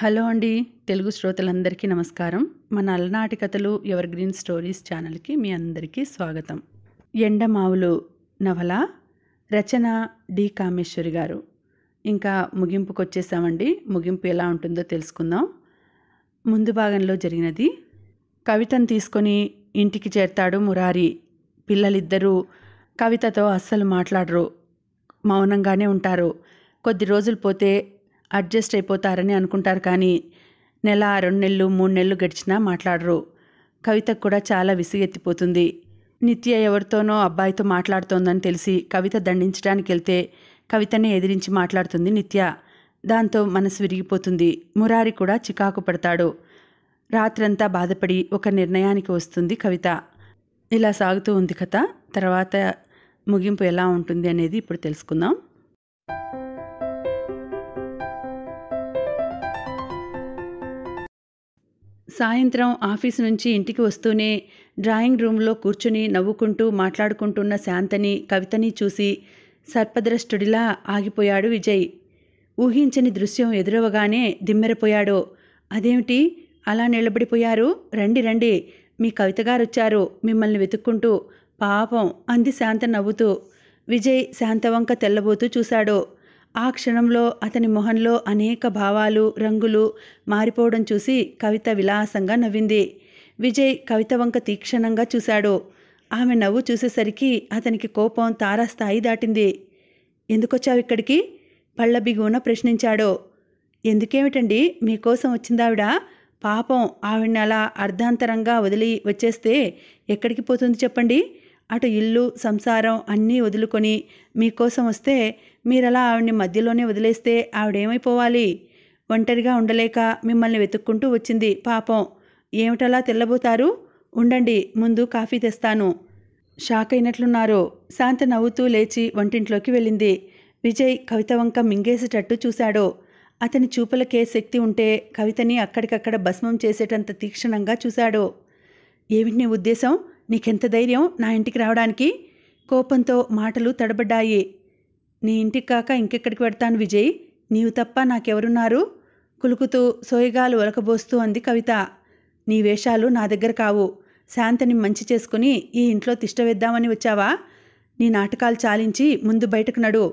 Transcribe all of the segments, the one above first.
hello అండి తెలుగు శ్రోతలందరికీ నమస్కారం మన అలనాటి కథలు ఎవర్ గ్రీన్ స్టోరీస్ ఛానల్కి మీ అందరికీ స్వాగతం ఎండమావులు నవల రచన డి కామేశ్వరి గారు ఇంకా ముగింపుకు వచ్చేసామండి ముగింపు ఎలా ఉంటుందో తెలుసుకుందాం ముందు భాగంలో జరిగినది కవితను తీసుకొని ఇంటికి చేర్తాడు మురారి పిల్లలిద్దరూ కవితతో అస్సలు మాట్లాడరు మౌనంగానే ఉంటారు కొద్ది రోజులు పోతే అడ్జస్ట్ అయిపోతారని అనుకుంటారు కానీ నెల రెండు నెలలు మూడు నెలలు గడిచినా మాట్లాడరు కవితకు కూడా చాలా విసిగెత్తిపోతుంది నిత్య ఎవరితోనో అబ్బాయితో మాట్లాడుతోందని తెలిసి కవిత దండించడానికి వెళ్తే కవితనే ఎదిరించి మాట్లాడుతుంది నిత్య దాంతో మనసు విరిగిపోతుంది మురారి కూడా చికాకు పడతాడు రాత్రంతా బాధపడి ఒక నిర్ణయానికి వస్తుంది కవిత ఇలా సాగుతూ ఉంది కథ తర్వాత ముగింపు ఎలా ఉంటుంది అనేది ఇప్పుడు తెలుసుకుందాం సాయంత్రం ఆఫీస్ నుంచి ఇంటికి వస్తూనే డ్రాయింగ్ రూమ్లో కూర్చుని నవ్వుకుంటూ మాట్లాడుకుంటున్న శాంతని కవితని చూసి సర్పద్రష్టుడిలా ఆగిపోయాడు విజయ్ ఊహించని దృశ్యం ఎదురవగానే దిమ్మెరపోయాడు అదేమిటి అలా నిలబడిపోయారు రండి రండి మీ కవిత గారు వచ్చారు మిమ్మల్ని వెతుక్కుంటూ పాపం అంది శాంత నవ్వుతూ విజయ్ శాంతవంక తెల్లబోతూ చూశాడు ఆ క్షణంలో అతని మొహంలో అనేక భావాలు రంగులు మారిపోవడం చూసి కవిత విలాసంగా నవ్వింది విజయ్ కవిత వంక తీక్షణంగా చూశాడు ఆమె నవ్వు చూసేసరికి అతనికి కోపం తారాస్థాయి దాటింది ఎందుకొచ్చావు ఇక్కడికి పళ్ళ బిగువన ప్రశ్నించాడు ఎందుకేమిటండి మీకోసం వచ్చిందావిడ పాపం ఆవిడని అలా అర్ధాంతరంగా వదిలి వచ్చేస్తే ఎక్కడికి పోతుంది చెప్పండి అటు ఇల్లు సంసారం అన్నీ వదులుకొని మీకోసం వస్తే మీరు అలా ఆవిడ్ని మధ్యలోనే వదిలేస్తే ఆవిడేమైపోవాలి ఒంటరిగా ఉండలేక మిమ్మల్ని వెతుక్కుంటూ వచ్చింది పాపం ఏమిటలా తెల్లబోతారు ఉండండి ముందు కాఫీ తెస్తాను షాక్ అయినట్లున్నారు శాంత నవ్వుతూ లేచి వంటింట్లోకి వెళ్ళింది విజయ్ కవిత వంక మింగేసేటట్టు చూశాడు అతని చూపులకే శక్తి ఉంటే కవితని అక్కడికక్కడ భస్మం చేసేటంత తీక్షణంగా చూశాడు ఏమిటి నీ ఉద్దేశం నీకెంత ధైర్యం నా ఇంటికి రావడానికి కోపంతో మాటలు తడబడ్డాయి నీ ఇంటికి కాక ఇంకెక్కడికి పెడతాను విజయ్ నీవు తప్ప నాకెవరున్నారు కులుకుతూ సోయగాలు ఒలకబోస్తూ అంది కవిత నీ వేషాలు నా దగ్గర కావు శాంతని మంచి చేసుకుని ఈ ఇంట్లో తిష్టవేద్దామని వచ్చావా నీ నాటకాలు చాలించి ముందు బయటకు నడు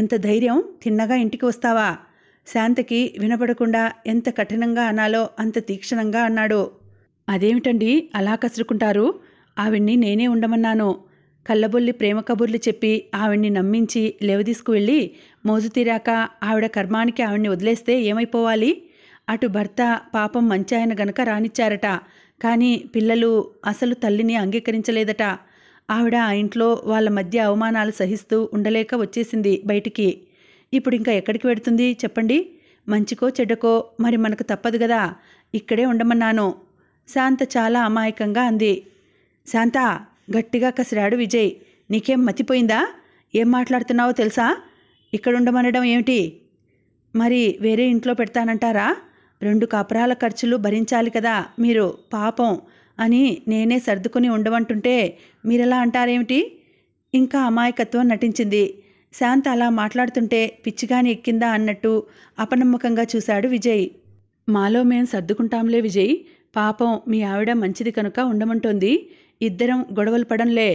ఎంత ధైర్యం తిన్నగా ఇంటికి వస్తావా శాంతకి వినపడకుండా ఎంత కఠినంగా అనాలో అంత తీక్షణంగా అన్నాడు అదేమిటండి అలా కసురుకుంటారు ఆవిడ్ని నేనే ఉండమన్నాను కళ్ళబొల్లి ప్రేమ కబుర్లు చెప్పి ఆవిడ్ని నమ్మించి లేవదీసుకు వెళ్ళి మోజు తీరాక ఆవిడ కర్మానికి ఆవిడ్ని వదిలేస్తే ఏమైపోవాలి అటు భర్త పాపం మంచాయన గనక రానిచ్చారట కానీ పిల్లలు అసలు తల్లిని అంగీకరించలేదట ఆవిడ ఆ ఇంట్లో వాళ్ళ మధ్య అవమానాలు సహిస్తూ ఉండలేక వచ్చేసింది బయటికి ఇప్పుడు ఇంకా ఎక్కడికి వెడుతుంది చెప్పండి మంచికో చెడ్డకో మరి మనకు తప్పదు కదా ఇక్కడే ఉండమన్నాను శాంత చాలా అమాయకంగా అంది శాంత గట్టిగా కసిరాడు విజయ్ నీకేం మతిపోయిందా ఏం మాట్లాడుతున్నావో తెలుసా ఇక్కడ ఉండమనడం ఏమిటి మరి వేరే ఇంట్లో పెడతానంటారా రెండు కాపురాల ఖర్చులు భరించాలి కదా మీరు పాపం అని నేనే సర్దుకుని ఉండమంటుంటే మీరెలా అంటారేమిటి ఇంకా అమాయకత్వం నటించింది శాంత అలా మాట్లాడుతుంటే పిచ్చిగాని ఎక్కిందా అన్నట్టు అపనమ్మకంగా చూశాడు విజయ్ మాలో మేం సర్దుకుంటాంలే విజయ్ పాపం మీ ఆవిడ మంచిది కనుక ఉండమంటోంది ఇద్దరం గొడవలు పడంలే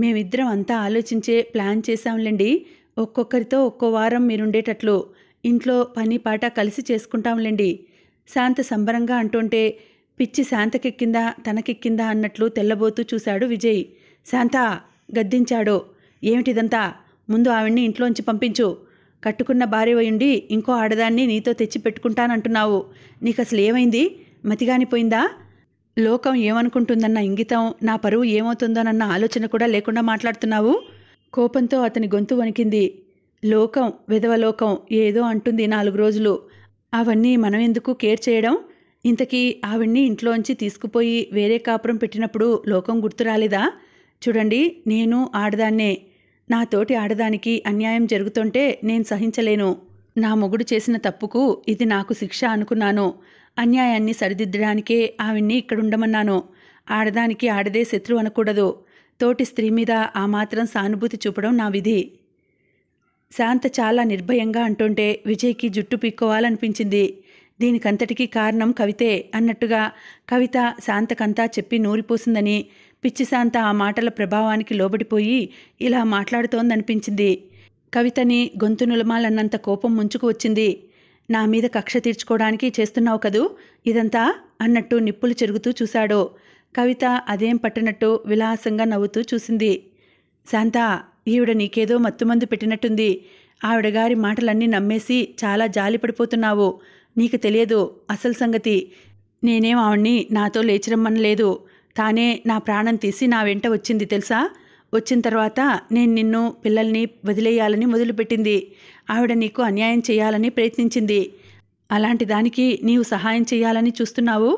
మేమిద్దరం అంతా ఆలోచించే ప్లాన్ చేశాంలేండి ఒక్కొక్కరితో ఒక్కో వారం మీరుండేటట్లు ఇంట్లో పని పాట కలిసి చేసుకుంటాంలేండి శాంత సంబరంగా అంటుంటే పిచ్చి శాంతకెక్కిందా తనకెక్కిందా అన్నట్లు తెల్లబోతూ చూశాడు విజయ్ శాంత గద్దించాడు ఏమిటిదంతా ముందు ఆవిడ్ని ఇంట్లోంచి పంపించు కట్టుకున్న భార్య వయుండి ఇంకో ఆడదాన్ని నీతో తెచ్చి పెట్టుకుంటానంటున్నావు నీకు అసలు ఏమైంది మతిగానిపోయిందా లోకం ఏమనుకుంటుందన్న ఇంగితం నా పరువు ఏమవుతుందోనన్న ఆలోచన కూడా లేకుండా మాట్లాడుతున్నావు కోపంతో అతని గొంతు వణికింది లోకం విధవలోకం ఏదో అంటుంది నాలుగు రోజులు అవన్నీ మనం ఎందుకు కేర్ చేయడం ఇంతకీ ఆవిడ్ని ఇంట్లోంచి తీసుకుపోయి వేరే కాపురం పెట్టినప్పుడు లోకం గుర్తు రాలేదా చూడండి నేను ఆడదాన్నే నాతోటి ఆడదానికి అన్యాయం జరుగుతుంటే నేను సహించలేను నా మొగుడు చేసిన తప్పుకు ఇది నాకు శిక్ష అనుకున్నాను అన్యాయాన్ని సరిదిద్దడానికే ఆవిడ్ని ఇక్కడుండమన్నాను ఆడదానికి ఆడదే శత్రువు అనకూడదు తోటి స్త్రీ మీద ఆ మాత్రం సానుభూతి చూపడం నా విధి శాంత చాలా నిర్భయంగా అంటుంటే విజయ్కి జుట్టు పీక్కోవాలనిపించింది దీనికంతటికీ కారణం కవితే అన్నట్టుగా కవిత శాంతకంతా చెప్పి నూరిపోసిందని పిచ్చి శాంత ఆ మాటల ప్రభావానికి లోబడిపోయి ఇలా మాట్లాడుతోందనిపించింది కవితని గొంతు నులమాలన్నంత కోపం ముంచుకు వచ్చింది నా మీద కక్ష తీర్చుకోవడానికి చేస్తున్నావు కదూ ఇదంతా అన్నట్టు నిప్పులు చెరుగుతూ చూశాడు కవిత అదేం పట్టినట్టు విలాసంగా నవ్వుతూ చూసింది శాంత ఈవిడ నీకేదో మత్తుమందు పెట్టినట్టుంది ఆవిడగారి మాటలన్నీ నమ్మేసి చాలా జాలిపడిపోతున్నావు నీకు తెలియదు అసలు సంగతి నేనేం ఆవిడ్ని నాతో లేచిరమ్మనలేదు తానే నా ప్రాణం తీసి నా వెంట వచ్చింది తెలుసా వచ్చిన తర్వాత నేను నిన్ను పిల్లల్ని వదిలేయాలని మొదలుపెట్టింది ఆవిడ నీకు అన్యాయం చేయాలని ప్రయత్నించింది అలాంటి దానికి నీవు సహాయం చేయాలని చూస్తున్నావు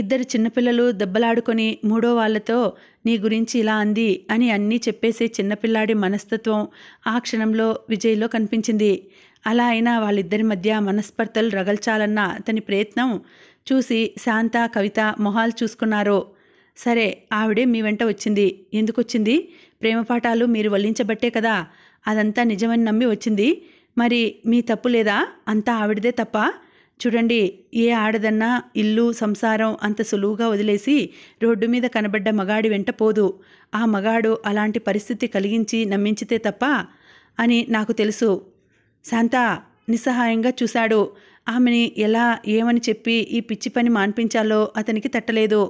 ఇద్దరు చిన్నపిల్లలు దెబ్బలాడుకొని మూడో వాళ్లతో నీ గురించి ఇలా అంది అని అన్నీ చెప్పేసే చిన్నపిల్లాడి మనస్తత్వం ఆ క్షణంలో విజయ్లో కనిపించింది అలా అయినా వాళ్ళిద్దరి మధ్య మనస్పర్తలు రగల్చాలన్న అతని ప్రయత్నం చూసి శాంత కవిత మొహాలు చూసుకున్నారు సరే ఆవిడే మీ వెంట వచ్చింది ఎందుకొచ్చింది ప్రేమపాఠాలు మీరు వల్లించబట్టే కదా అదంతా నిజమని నమ్మి వచ్చింది మరి మీ తప్పు లేదా అంతా ఆవిడదే తప్ప చూడండి ఏ ఆడదన్నా ఇల్లు సంసారం అంత సులువుగా వదిలేసి రోడ్డు మీద కనబడ్డ మగాడి వెంట పోదు ఆ మగాడు అలాంటి పరిస్థితి కలిగించి నమ్మించితే తప్ప అని నాకు తెలుసు శాంత నిస్సహాయంగా చూశాడు ఆమెని ఎలా ఏమని చెప్పి ఈ పిచ్చి పని మాన్పించాలో అతనికి తట్టలేదు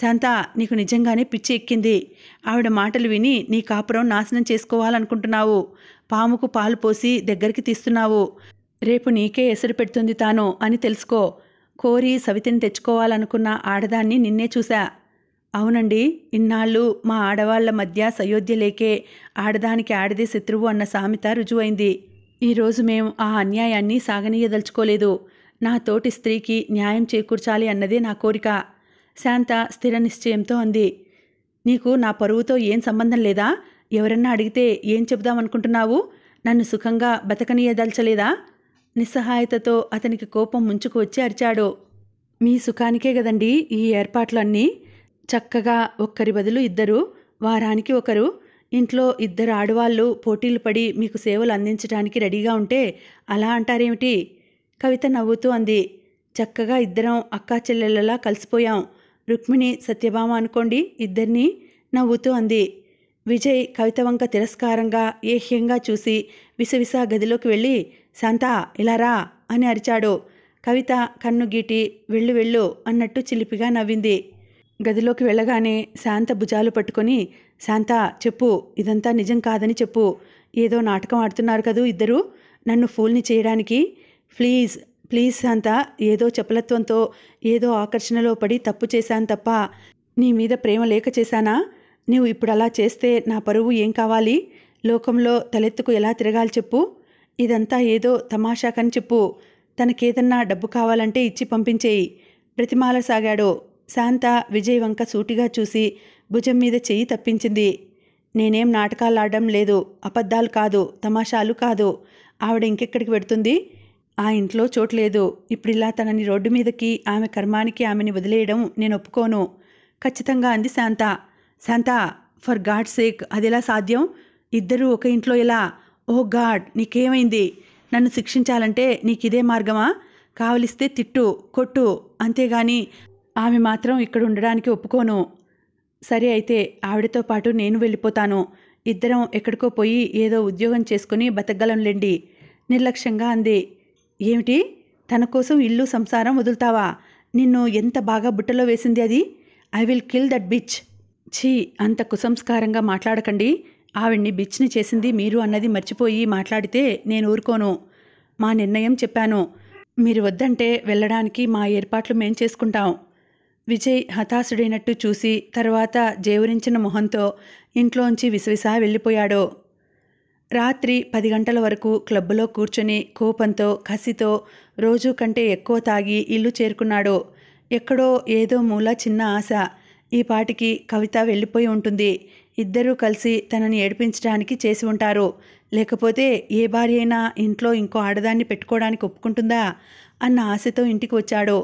శాంత నీకు నిజంగానే పిచ్చి ఎక్కింది ఆవిడ మాటలు విని నీ కాపురం నాశనం చేసుకోవాలనుకుంటున్నావు పాముకు పాలు పోసి దగ్గరికి తీస్తున్నావు రేపు నీకే ఎసరు పెడుతుంది తాను అని తెలుసుకో కోరి సవితిని తెచ్చుకోవాలనుకున్న ఆడదాన్ని నిన్నే చూశా అవునండి ఇన్నాళ్ళు మా ఆడవాళ్ల మధ్య సయోధ్య లేకే ఆడదానికి ఆడదే శత్రువు అన్న సామెత రుజువైంది ఈరోజు మేము ఆ అన్యాయాన్ని సాగనీయదలుచుకోలేదు నా తోటి స్త్రీకి న్యాయం చేకూర్చాలి అన్నదే నా కోరిక శాంత స్థిర నిశ్చయంతో అంది నీకు నా పరువుతో ఏం సంబంధం లేదా ఎవరన్నా అడిగితే ఏం చెబుదామనుకుంటున్నావు నన్ను సుఖంగా బతకనీయదల్చలేదా నిస్సహాయతతో అతనికి కోపం ముంచుకు వచ్చి అరిచాడు మీ సుఖానికే కదండి ఈ ఏర్పాట్లన్నీ చక్కగా ఒక్కరి బదులు ఇద్దరు వారానికి ఒకరు ఇంట్లో ఇద్దరు ఆడవాళ్ళు పోటీలు పడి మీకు సేవలు అందించడానికి రెడీగా ఉంటే అలా అంటారేమిటి కవిత నవ్వుతూ అంది చక్కగా ఇద్దరం అక్కా చెల్లెళ్ళలా కలిసిపోయాం రుక్మిణి సత్యభామ అనుకోండి ఇద్దరినీ నవ్వుతూ అంది విజయ్ కవిత వంక తిరస్కారంగా ఏహ్యంగా చూసి విసవిస గదిలోకి వెళ్ళి శాంత ఇలా రా అని అరిచాడు కవిత కన్ను గీటి వెళ్ళు వెళ్ళు అన్నట్టు చిలిపిగా నవ్వింది గదిలోకి వెళ్ళగానే శాంత భుజాలు పట్టుకొని శాంత చెప్పు ఇదంతా నిజం కాదని చెప్పు ఏదో నాటకం ఆడుతున్నారు కదూ ఇద్దరు నన్ను ఫూల్ని చేయడానికి ప్లీజ్ ప్లీజ్ శాంత ఏదో చపలత్వంతో ఏదో ఆకర్షణలో పడి తప్పు చేశాను తప్ప నీ మీద ప్రేమ లేక చేశానా నువ్వు ఇప్పుడు అలా చేస్తే నా పరువు ఏం కావాలి లోకంలో తలెత్తుకు ఎలా తిరగాలి చెప్పు ఇదంతా ఏదో తమాషా కని చెప్పు తనకేదన్నా డబ్బు కావాలంటే ఇచ్చి పంపించేయి ప్రతిమాల సాగాడు శాంత విజయ్ వంక సూటిగా చూసి భుజం మీద చెయ్యి తప్పించింది నేనేం నాటకాలు ఆడడం లేదు అబద్ధాలు కాదు తమాషాలు కాదు ఆవిడ ఇంకెక్కడికి పెడుతుంది ఆ ఇంట్లో చోట్లేదు ఇప్పుడిలా తనని రోడ్డు మీదకి ఆమె కర్మానికి ఆమెని వదిలేయడం నేను ఒప్పుకోను ఖచ్చితంగా అంది Shanta Shanta for God sake అదెలా సాధ్యం ఇద్దరూ ఒక ఇంట్లో ఇలా ఓ గాడ్ నీకేమైంది నన్ను శిక్షించాలంటే నీకు ఇదే మార్గమా కావలిస్తే తిట్టు కొట్టు అంతేగాని ఆమె మాత్రం ఇక్కడ ఉండడానికి ఒప్పుకోను సరే అయితే ఆవిడతో పాటు నేను వెళ్ళిపోతాను ఇద్దరం ఎక్కడికో పోయి ఏదో ఉద్యోగం చేసుకుని బతకగలంలేండి నిర్లక్ష్యంగా అంది ఏమిటి తన కోసం ఇల్లు సంసారం వదులుతావా నిన్ను ఎంత బాగా బుట్టలో వేసింది అది I will kill that bitch ఛీ అంత కుసంస్కారంగా మాట్లాడకండి ఆవిడ్ని బిచ్ని చేసింది మీరు అన్నది మర్చిపోయి మాట్లాడితే నేను ఊరుకోను మా నిర్ణయం చెప్పాను మీరు వద్దంటే వెళ్ళడానికి మా ఏర్పాట్లు మేం చేసుకుంటాం విజయ్ హతాశుడైనట్టు చూసి తర్వాత జేవరించిన మొహంతో ఇంట్లోంచి విసవిసా వెళ్ళిపోయాడు రాత్రి పది గంటల వరకు క్లబ్బులో కూర్చొని కోపంతో కసితో రోజు కంటే ఎక్కువ తాగి ఇల్లు చేరుకున్నాడు ఎక్కడో ఏదో మూల చిన్న ఆశ ఈ పాటికి కవిత వెళ్ళిపోయి ఉంటుంది ఇద్దరూ కలిసి తనని ఏడిపించడానికి చేసి ఉంటారు లేకపోతే ఏ భార్య అయినా ఇంట్లో ఇంకో ఆడదాన్ని పెట్టుకోవడానికి ఒప్పుకుంటుందా అన్న ఆశతో ఇంటికి వచ్చాడు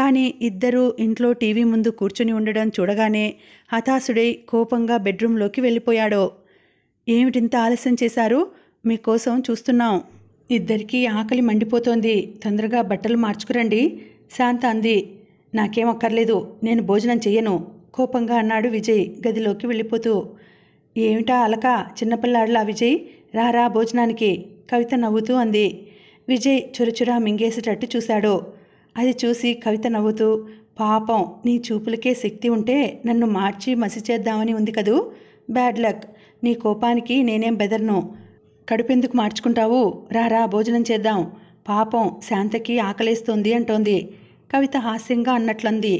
కానీ ఇద్దరూ ఇంట్లో టీవీ ముందు కూర్చుని ఉండడం చూడగానే హతాశుడై కోపంగా బెడ్రూంలోకి వెళ్ళిపోయాడు ఏమిటింత ఆలస్యం చేశారు మీకోసం చూస్తున్నాం ఇద్దరికీ ఆకలి మండిపోతోంది తొందరగా బట్టలు మార్చుకురండి శాంత అంది నాకేం అక్కర్లేదు నేను భోజనం చెయ్యను కోపంగా అన్నాడు విజయ్ గదిలోకి వెళ్ళిపోతూ ఏమిటా అలక చిన్నపిల్లాడులా విజయ్ రారా భోజనానికి కవిత నవ్వుతూ అంది విజయ్ చురచురా మింగేసేటట్టు చూశాడు అది చూసి కవిత నవ్వుతూ పాపం నీ చూపులకే శక్తి ఉంటే నన్ను మార్చి మసి చేద్దామని ఉంది కదూ బ్యాడ్ లక్ నీ కోపానికి నేనేం బెదర్ను కడుపెందుకు మార్చుకుంటావు రారా భోజనం చేద్దాం పాపం శాంతకి ఆకలేస్తోంది అంటోంది కవిత హాస్యంగా అన్నట్లుంది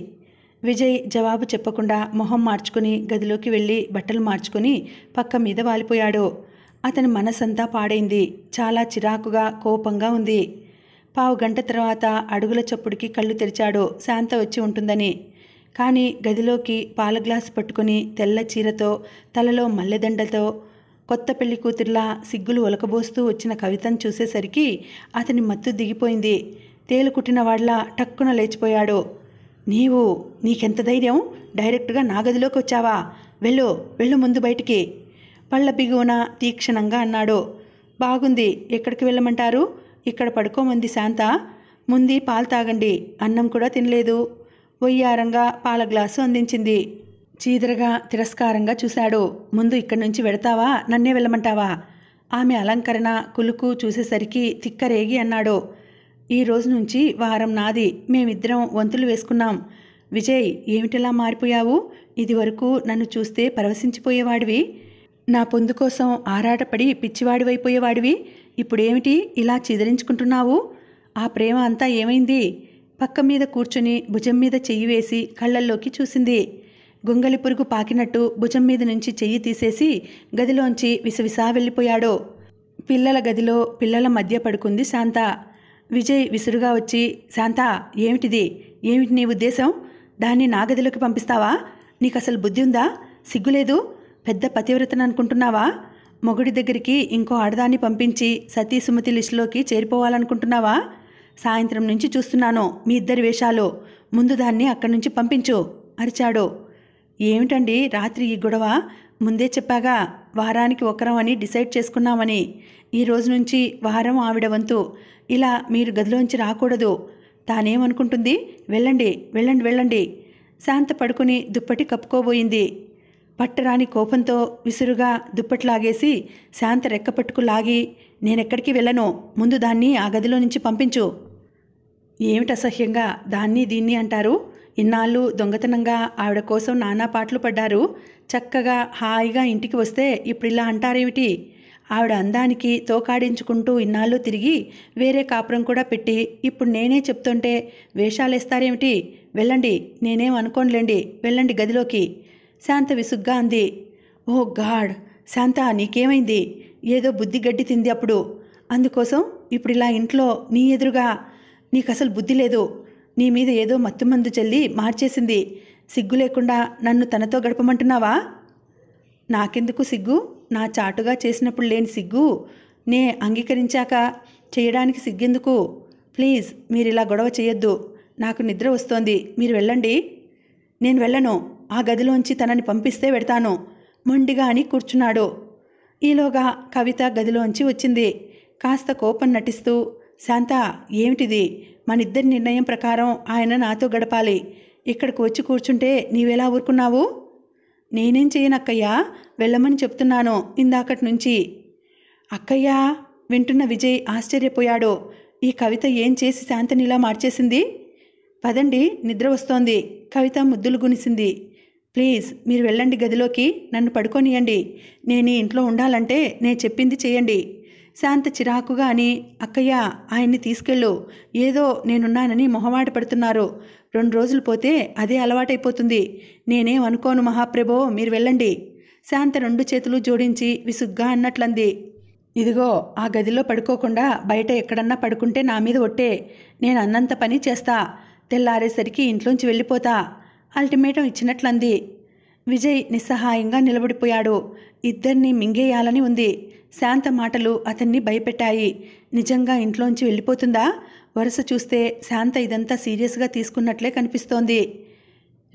విజయ్ జవాబు చెప్పకుండా మొహం మార్చుకుని గదిలోకి వెళ్ళి బట్టలు మార్చుకుని పక్క మీద వాలిపోయాడు అతని మనసంతా పాడైంది చాలా చిరాకుగా కోపంగా ఉంది పావు గంట తర్వాత అడుగుల చప్పుడికి కళ్ళు తెరిచాడు శాంత వచ్చి ఉంటుందని కానీ గదిలోకి పాల గ్లాసు పట్టుకుని తెల్ల చీరతో తలలో మల్లెదండతో కొత్త పెళ్లి కూతుర్లా సిగ్గులు ఒలకబోస్తూ వచ్చిన కవితను చూసేసరికి అతని మత్తు దిగిపోయింది కుట్టిన వాడిలా టక్కున లేచిపోయాడు నీవు నీకెంత ధైర్యం డైరెక్ట్గా నా గదిలోకి వచ్చావా వెళ్ళు వెళ్ళు ముందు బయటికి పళ్ళ బిగువన తీక్షణంగా అన్నాడు బాగుంది ఎక్కడికి వెళ్ళమంటారు ఇక్కడ పడుకోమంది శాంత ముందు పాలు తాగండి అన్నం కూడా తినలేదు వయ్యారంగా పాల గ్లాసు అందించింది చీదరగా తిరస్కారంగా చూశాడు ముందు ఇక్కడి నుంచి వెడతావా నన్నే వెళ్ళమంటావా ఆమె అలంకరణ కులుకు చూసేసరికి తిక్కరేగి అన్నాడు ఈ రోజు నుంచి వారం నాది మేమిద్దరం వంతులు వేసుకున్నాం విజయ్ ఏమిటిలా మారిపోయావు ఇదివరకు నన్ను చూస్తే పరవశించిపోయేవాడివి నా పొందు కోసం ఆరాటపడి పిచ్చివాడివైపోయేవాడివి ఇప్పుడేమిటి ఇలా చిదరించుకుంటున్నావు ఆ ప్రేమ అంతా ఏమైంది పక్క మీద కూర్చుని భుజం మీద చెయ్యి వేసి కళ్ళల్లోకి చూసింది గొంగలి పురుగు పాకినట్టు భుజం మీద నుంచి చెయ్యి తీసేసి గదిలోంచి విసవిసా వెళ్ళిపోయాడు పిల్లల గదిలో పిల్లల మధ్య పడుకుంది శాంత విజయ్ విసురుగా వచ్చి శాంత ఏమిటిది ఏమిటి నీ ఉద్దేశం దాన్ని నా గదిలోకి పంపిస్తావా నీకు అసలు బుద్ధి ఉందా సిగ్గులేదు పెద్ద పతివ్రతను అనుకుంటున్నావా మొగుడి దగ్గరికి ఇంకో ఆడదాన్ని పంపించి సతీ సుమతి లిస్టులోకి చేరిపోవాలనుకుంటున్నావా సాయంత్రం నుంచి చూస్తున్నాను మీ ఇద్దరి వేషాలు ముందు దాన్ని అక్కడి నుంచి పంపించు అరిచాడు ఏమిటండి రాత్రి ఈ గొడవ ముందే చెప్పాగా వారానికి ఒకరం అని డిసైడ్ చేసుకున్నామని ఈ రోజు నుంచి వారం ఆవిడ వంతు ఇలా మీరు గదిలోంచి రాకూడదు తానేమనుకుంటుంది వెళ్ళండి వెళ్ళండి వెళ్ళండి శాంత పడుకుని దుప్పటి కప్పుకోబోయింది పట్టరాని కోపంతో విసురుగా లాగేసి శాంత రెక్కపట్టుకు లాగి నేనెక్కడికి వెళ్ళను ముందు దాన్ని ఆ గదిలో నుంచి పంపించు ఏమిటి అసహ్యంగా దాన్ని దీన్ని అంటారు ఇన్నాళ్ళు దొంగతనంగా ఆవిడ కోసం నానా పాటలు పడ్డారు చక్కగా హాయిగా ఇంటికి వస్తే ఇప్పుడు ఇలా అంటారేమిటి ఆవిడ అందానికి తోకాడించుకుంటూ ఇన్నాళ్ళు తిరిగి వేరే కాపురం కూడా పెట్టి ఇప్పుడు నేనే చెప్తుంటే వేషాలేస్తారేమిటి వెళ్ళండి నేనేం అనుకోనులేండి వెళ్ళండి గదిలోకి శాంత విసుగ్గా అంది ఓ గాడ్ శాంత నీకేమైంది ఏదో బుద్ధి గడ్డి తింది అప్పుడు అందుకోసం ఇప్పుడు ఇలా ఇంట్లో నీ ఎదురుగా నీకు అసలు బుద్ధి లేదు నీ మీద ఏదో మత్తుమందు చల్లి మార్చేసింది సిగ్గు లేకుండా నన్ను తనతో గడపమంటున్నావా నాకెందుకు సిగ్గు నా చాటుగా చేసినప్పుడు లేని సిగ్గు నే అంగీకరించాక చేయడానికి సిగ్గెందుకు ప్లీజ్ మీరు ఇలా గొడవ చేయొద్దు నాకు నిద్ర వస్తోంది మీరు వెళ్ళండి నేను వెళ్ళను ఆ గదిలోంచి తనని పంపిస్తే పెడతాను మొండిగా అని కూర్చున్నాడు ఈలోగా కవిత గదిలోంచి వచ్చింది కాస్త కోపం నటిస్తూ శాంత ఏమిటిది మనిద్దరి నిర్ణయం ప్రకారం ఆయన నాతో గడపాలి ఇక్కడికి వచ్చి కూర్చుంటే నీవెలా ఊరుకున్నావు నేనేం చేయనక్కయ్యా వెళ్ళమని చెప్తున్నాను ఇందాకటి నుంచి అక్కయ్యా వింటున్న విజయ్ ఆశ్చర్యపోయాడు ఈ కవిత ఏం చేసి శాంతనిలా మార్చేసింది పదండి నిద్ర వస్తోంది కవిత ముద్దులు గునిసింది ప్లీజ్ మీరు వెళ్ళండి గదిలోకి నన్ను పడుకోనియండి నేను ఇంట్లో ఉండాలంటే నేను చెప్పింది చేయండి శాంత చిరాకుగా అని అక్కయ్య ఆయన్ని తీసుకెళ్ళు ఏదో నేనున్నానని మొహమాట పడుతున్నారు రెండు రోజులు పోతే అదే అలవాటైపోతుంది నేనేం అనుకోను మహాప్రభో మీరు వెళ్ళండి శాంత రెండు చేతులు జోడించి విసుగ్గా అన్నట్లంది ఇదిగో ఆ గదిలో పడుకోకుండా బయట ఎక్కడన్నా పడుకుంటే నా మీద ఒట్టే నేను అన్నంత పని చేస్తా తెల్లారేసరికి ఇంట్లోంచి వెళ్ళిపోతా అల్టిమేటం ఇచ్చినట్లంది విజయ్ నిస్సహాయంగా నిలబడిపోయాడు ఇద్దరిని మింగేయాలని ఉంది శాంత మాటలు అతన్ని భయపెట్టాయి నిజంగా ఇంట్లోంచి వెళ్ళిపోతుందా వరుస చూస్తే శాంత ఇదంతా సీరియస్గా తీసుకున్నట్లే కనిపిస్తోంది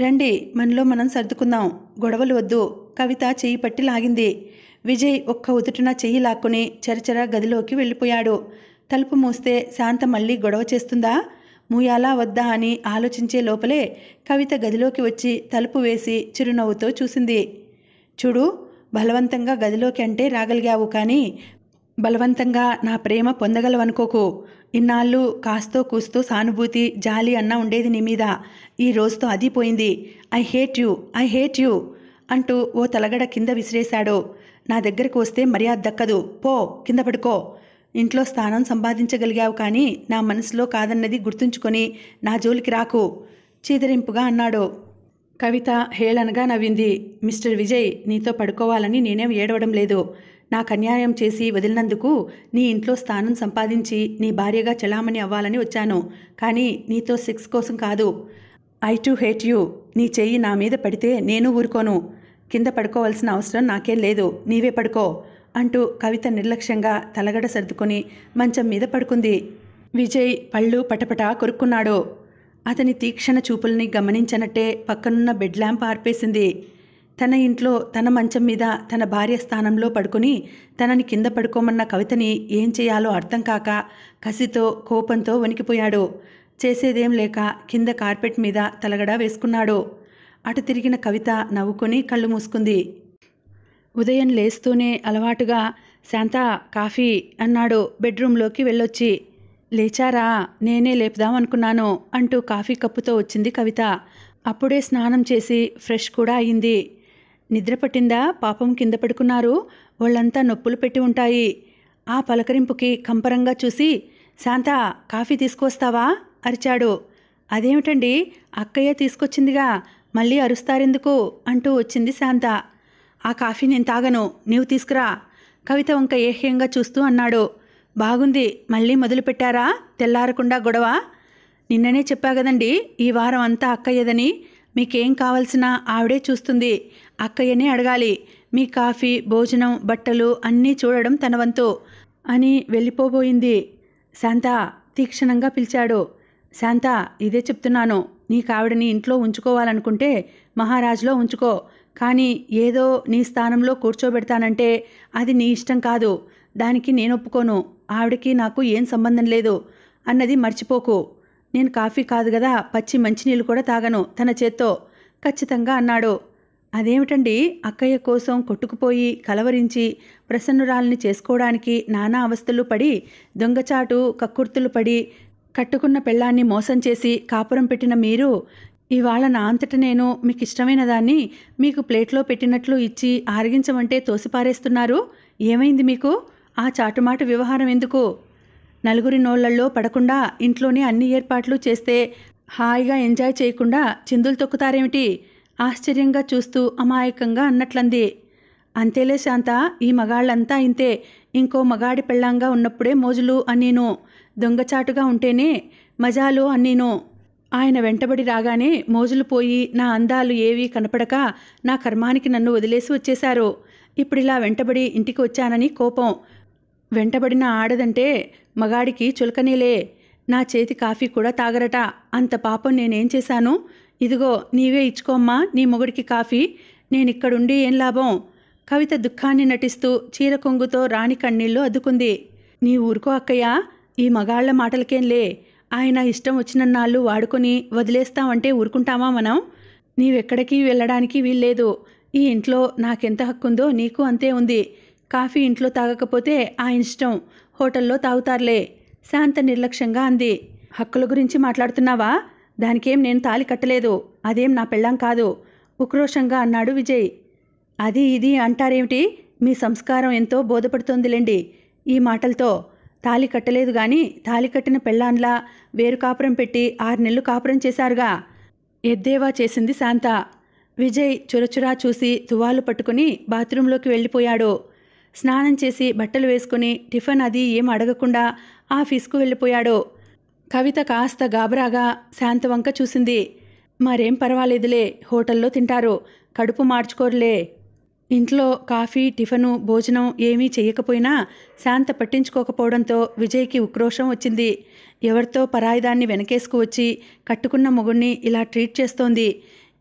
రండి మనలో మనం సర్దుకుందాం గొడవలు వద్దు కవిత చెయ్యి పట్టి లాగింది విజయ్ ఒక్క ఉదుటన చెయ్యి లాక్కుని చరచర గదిలోకి వెళ్ళిపోయాడు తలుపు మూస్తే శాంత మళ్ళీ గొడవ చేస్తుందా మూయాలా వద్దా అని ఆలోచించే లోపలే కవిత గదిలోకి వచ్చి తలుపు వేసి చిరునవ్వుతో చూసింది చూడు బలవంతంగా గదిలోకి అంటే రాగలిగావు కానీ బలవంతంగా నా ప్రేమ పొందగలవనుకోకు ఇన్నాళ్ళు కాస్తో కూస్తూ సానుభూతి జాలి అన్న ఉండేది నీ మీద ఈ రోజుతో అది పోయింది I hate you I hate you అంటూ ఓ తలగడ కింద విసిరేశాడు నా దగ్గరకు వస్తే మర్యాద దక్కదు పో కింద పడుకో ఇంట్లో స్థానం సంపాదించగలిగావు కానీ నా మనసులో కాదన్నది గుర్తుంచుకొని నా జోలికి రాకు చీదరింపుగా అన్నాడు కవిత హేళనగా నవ్వింది మిస్టర్ విజయ్ నీతో పడుకోవాలని నేనేం ఏడవడం లేదు నాకు అన్యాయం చేసి వదిలినందుకు నీ ఇంట్లో స్థానం సంపాదించి నీ భార్యగా చెలామణి అవ్వాలని వచ్చాను కానీ నీతో సెక్స్ కోసం కాదు ఐ టు హేట్ యూ నీ చెయ్యి నా మీద పడితే నేను ఊరుకోను కింద పడుకోవాల్సిన అవసరం నాకేం లేదు నీవే పడుకో అంటూ కవిత నిర్లక్ష్యంగా తలగడ సర్దుకొని మంచం మీద పడుకుంది విజయ్ పళ్ళు పటపటా కొరుక్కున్నాడు అతని తీక్షణ చూపుల్ని గమనించనట్టే పక్కనున్న బెడ్ ల్యాంప్ ఆర్పేసింది తన ఇంట్లో తన మంచం మీద తన భార్య స్థానంలో పడుకుని తనని కింద పడుకోమన్న కవితని ఏం చేయాలో అర్థం కాక కసితో కోపంతో వణికిపోయాడు చేసేదేం లేక కింద కార్పెట్ మీద తలగడా వేసుకున్నాడు అటు తిరిగిన కవిత నవ్వుకొని కళ్ళు మూసుకుంది ఉదయం లేస్తూనే అలవాటుగా శాంత కాఫీ అన్నాడు బెడ్రూమ్లోకి వెళ్ళొచ్చి లేచారా నేనే లేపుదాం అనుకున్నాను అంటూ కాఫీ కప్పుతో వచ్చింది కవిత అప్పుడే స్నానం చేసి ఫ్రెష్ కూడా అయింది నిద్ర పట్టిందా పాపం కింద పడుకున్నారు వాళ్ళంతా నొప్పులు పెట్టి ఉంటాయి ఆ పలకరింపుకి కంపరంగా చూసి శాంత కాఫీ తీసుకొస్తావా అరిచాడు అదేమిటండి అక్కయ్య తీసుకొచ్చిందిగా మళ్ళీ అరుస్తారెందుకు అంటూ వచ్చింది శాంత ఆ కాఫీ నేను తాగను నీవు తీసుకురా కవిత వంక ఏహ్యంగా చూస్తూ అన్నాడు బాగుంది మళ్ళీ మొదలుపెట్టారా తెల్లారకుండా గొడవ నిన్ననే చెప్పా కదండి ఈ వారం అంతా అక్కయ్యదని మీకేం కావాల్సినా ఆవిడే చూస్తుంది అక్కయ్యనే అడగాలి మీ కాఫీ భోజనం బట్టలు అన్నీ చూడడం తన వంతు అని వెళ్ళిపోబోయింది శాంత తీక్షణంగా పిలిచాడు శాంత ఇదే చెప్తున్నాను నీకు ఆవిడని ఇంట్లో ఉంచుకోవాలనుకుంటే మహారాజులో ఉంచుకో కానీ ఏదో నీ స్థానంలో కూర్చోబెడతానంటే అది నీ ఇష్టం కాదు దానికి నేను ఒప్పుకోను ఆవిడకి నాకు ఏం సంబంధం లేదు అన్నది మర్చిపోకు నేను కాఫీ కాదు కదా పచ్చి మంచినీళ్ళు కూడా తాగను తన చేత్తో ఖచ్చితంగా అన్నాడు అదేమిటండి అక్కయ్య కోసం కొట్టుకుపోయి కలవరించి ప్రసన్నురాల్ని చేసుకోవడానికి నానా అవస్థలు పడి దొంగచాటు కక్కుర్తులు పడి కట్టుకున్న పెళ్ళాన్ని మోసం చేసి కాపురం పెట్టిన మీరు ఇవాళ నా అంతట నేను మీకు ఇష్టమైన దాన్ని మీకు ప్లేట్లో పెట్టినట్లు ఇచ్చి ఆరగించమంటే తోసిపారేస్తున్నారు ఏమైంది మీకు ఆ చాటుమాట వ్యవహారం ఎందుకు నలుగురి నోళ్లల్లో పడకుండా ఇంట్లోనే అన్ని ఏర్పాట్లు చేస్తే హాయిగా ఎంజాయ్ చేయకుండా చిందులు తొక్కుతారేమిటి ఆశ్చర్యంగా చూస్తూ అమాయకంగా అన్నట్లంది అంతేలే శాంత ఈ మగాళ్ళంతా ఇంతే ఇంకో మగాడి పెళ్ళాంగా ఉన్నప్పుడే మోజులు అన్నీను దొంగచాటుగా ఉంటేనే మజాలు అన్నీను ఆయన వెంటబడి రాగానే మోజులు పోయి నా అందాలు ఏవీ కనపడక నా కర్మానికి నన్ను వదిలేసి వచ్చేశారు ఇప్పుడిలా వెంటబడి ఇంటికి వచ్చానని కోపం వెంటబడిన ఆడదంటే మగాడికి చులకనీలే నా చేతి కాఫీ కూడా తాగరట అంత పాపం నేనేం చేశాను ఇదిగో నీవే ఇచ్చుకోమ్మా నీ మొగుడికి కాఫీ నేనిక్కడుండి ఏం లాభం కవిత దుఃఖాన్ని నటిస్తూ చీర కొంగుతో రాణి కన్నీళ్లు అద్దుకుంది నీ ఊరుకో అక్కయ్యా ఈ మగాళ్ల మాటలకేంలే ఆయన ఇష్టం వచ్చినన్నాళ్ళు వాడుకొని వదిలేస్తామంటే ఊరుకుంటామా మనం నీవెక్కడికి వెళ్ళడానికి వీల్లేదు ఈ ఇంట్లో నాకెంత హక్కుందో నీకు అంతే ఉంది కాఫీ ఇంట్లో తాగకపోతే ఆ ఇష్టం హోటల్లో తాగుతారులే శాంత నిర్లక్ష్యంగా అంది హక్కుల గురించి మాట్లాడుతున్నావా దానికేం నేను తాలి కట్టలేదు అదేం నా పెళ్ళాం కాదు ఉక్రోషంగా అన్నాడు విజయ్ అది ఇది అంటారేమిటి మీ సంస్కారం ఎంతో బోధపడుతోందిలేండి ఈ మాటలతో తాలి కట్టలేదు కానీ తాలి కట్టిన పెళ్ళాన్లా వేరు కాపురం పెట్టి ఆరు నెలలు కాపురం చేశారుగా ఎద్దేవా చేసింది శాంత విజయ్ చురచురా చూసి తువాలు పట్టుకుని బాత్రూంలోకి వెళ్ళిపోయాడు స్నానం చేసి బట్టలు వేసుకుని టిఫిన్ అది ఏం అడగకుండా ఆఫీస్కు వెళ్ళిపోయాడు కవిత కాస్త గాబరాగా శాంతవంక చూసింది మరేం పర్వాలేదులే హోటల్లో తింటారు కడుపు మార్చుకోరులే ఇంట్లో కాఫీ టిఫను భోజనం ఏమీ చేయకపోయినా శాంత పట్టించుకోకపోవడంతో విజయ్కి ఉక్రోషం వచ్చింది ఎవరితో పరాయిదాన్ని వెనకేసుకు వచ్చి కట్టుకున్న మొగుణ్ణి ఇలా ట్రీట్ చేస్తోంది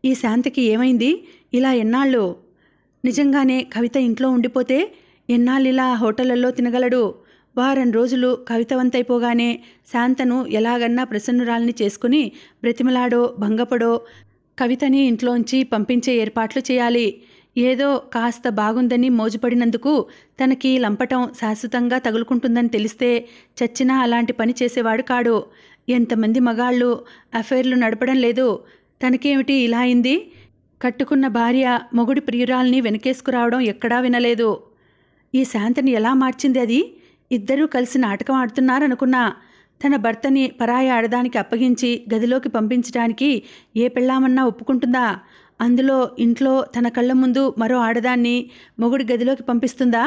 ఈ శాంతకి ఏమైంది ఇలా ఎన్నాళ్ళు నిజంగానే కవిత ఇంట్లో ఉండిపోతే ఎన్నాళ్ళిలా హోటళ్లలో తినగలడు వారం రోజులు కవితవంతైపోగానే శాంతను ఎలాగన్నా ప్రసన్నురాల్ని చేసుకుని బ్రతిమలాడో భంగపడో కవితని ఇంట్లోంచి పంపించే ఏర్పాట్లు చేయాలి ఏదో కాస్త బాగుందని మోజుపడినందుకు తనకి లంపటం శాశ్వతంగా తగులుకుంటుందని తెలిస్తే చచ్చినా అలాంటి పని చేసేవాడు కాడు ఎంతమంది మగాళ్ళు అఫైర్లు నడపడం లేదు తనకేమిటి ఇలా అయింది కట్టుకున్న భార్య మొగుడి ప్రియురాల్ని వెనకేసుకురావడం ఎక్కడా వినలేదు ఈ శాంతిని ఎలా మార్చింది అది ఇద్దరూ కలిసి నాటకం ఆడుతున్నారనుకున్నా తన భర్తని పరాయి ఆడదానికి అప్పగించి గదిలోకి పంపించడానికి ఏ పెళ్ళామన్నా ఒప్పుకుంటుందా అందులో ఇంట్లో తన కళ్ళ ముందు మరో ఆడదాన్ని మొగుడి గదిలోకి పంపిస్తుందా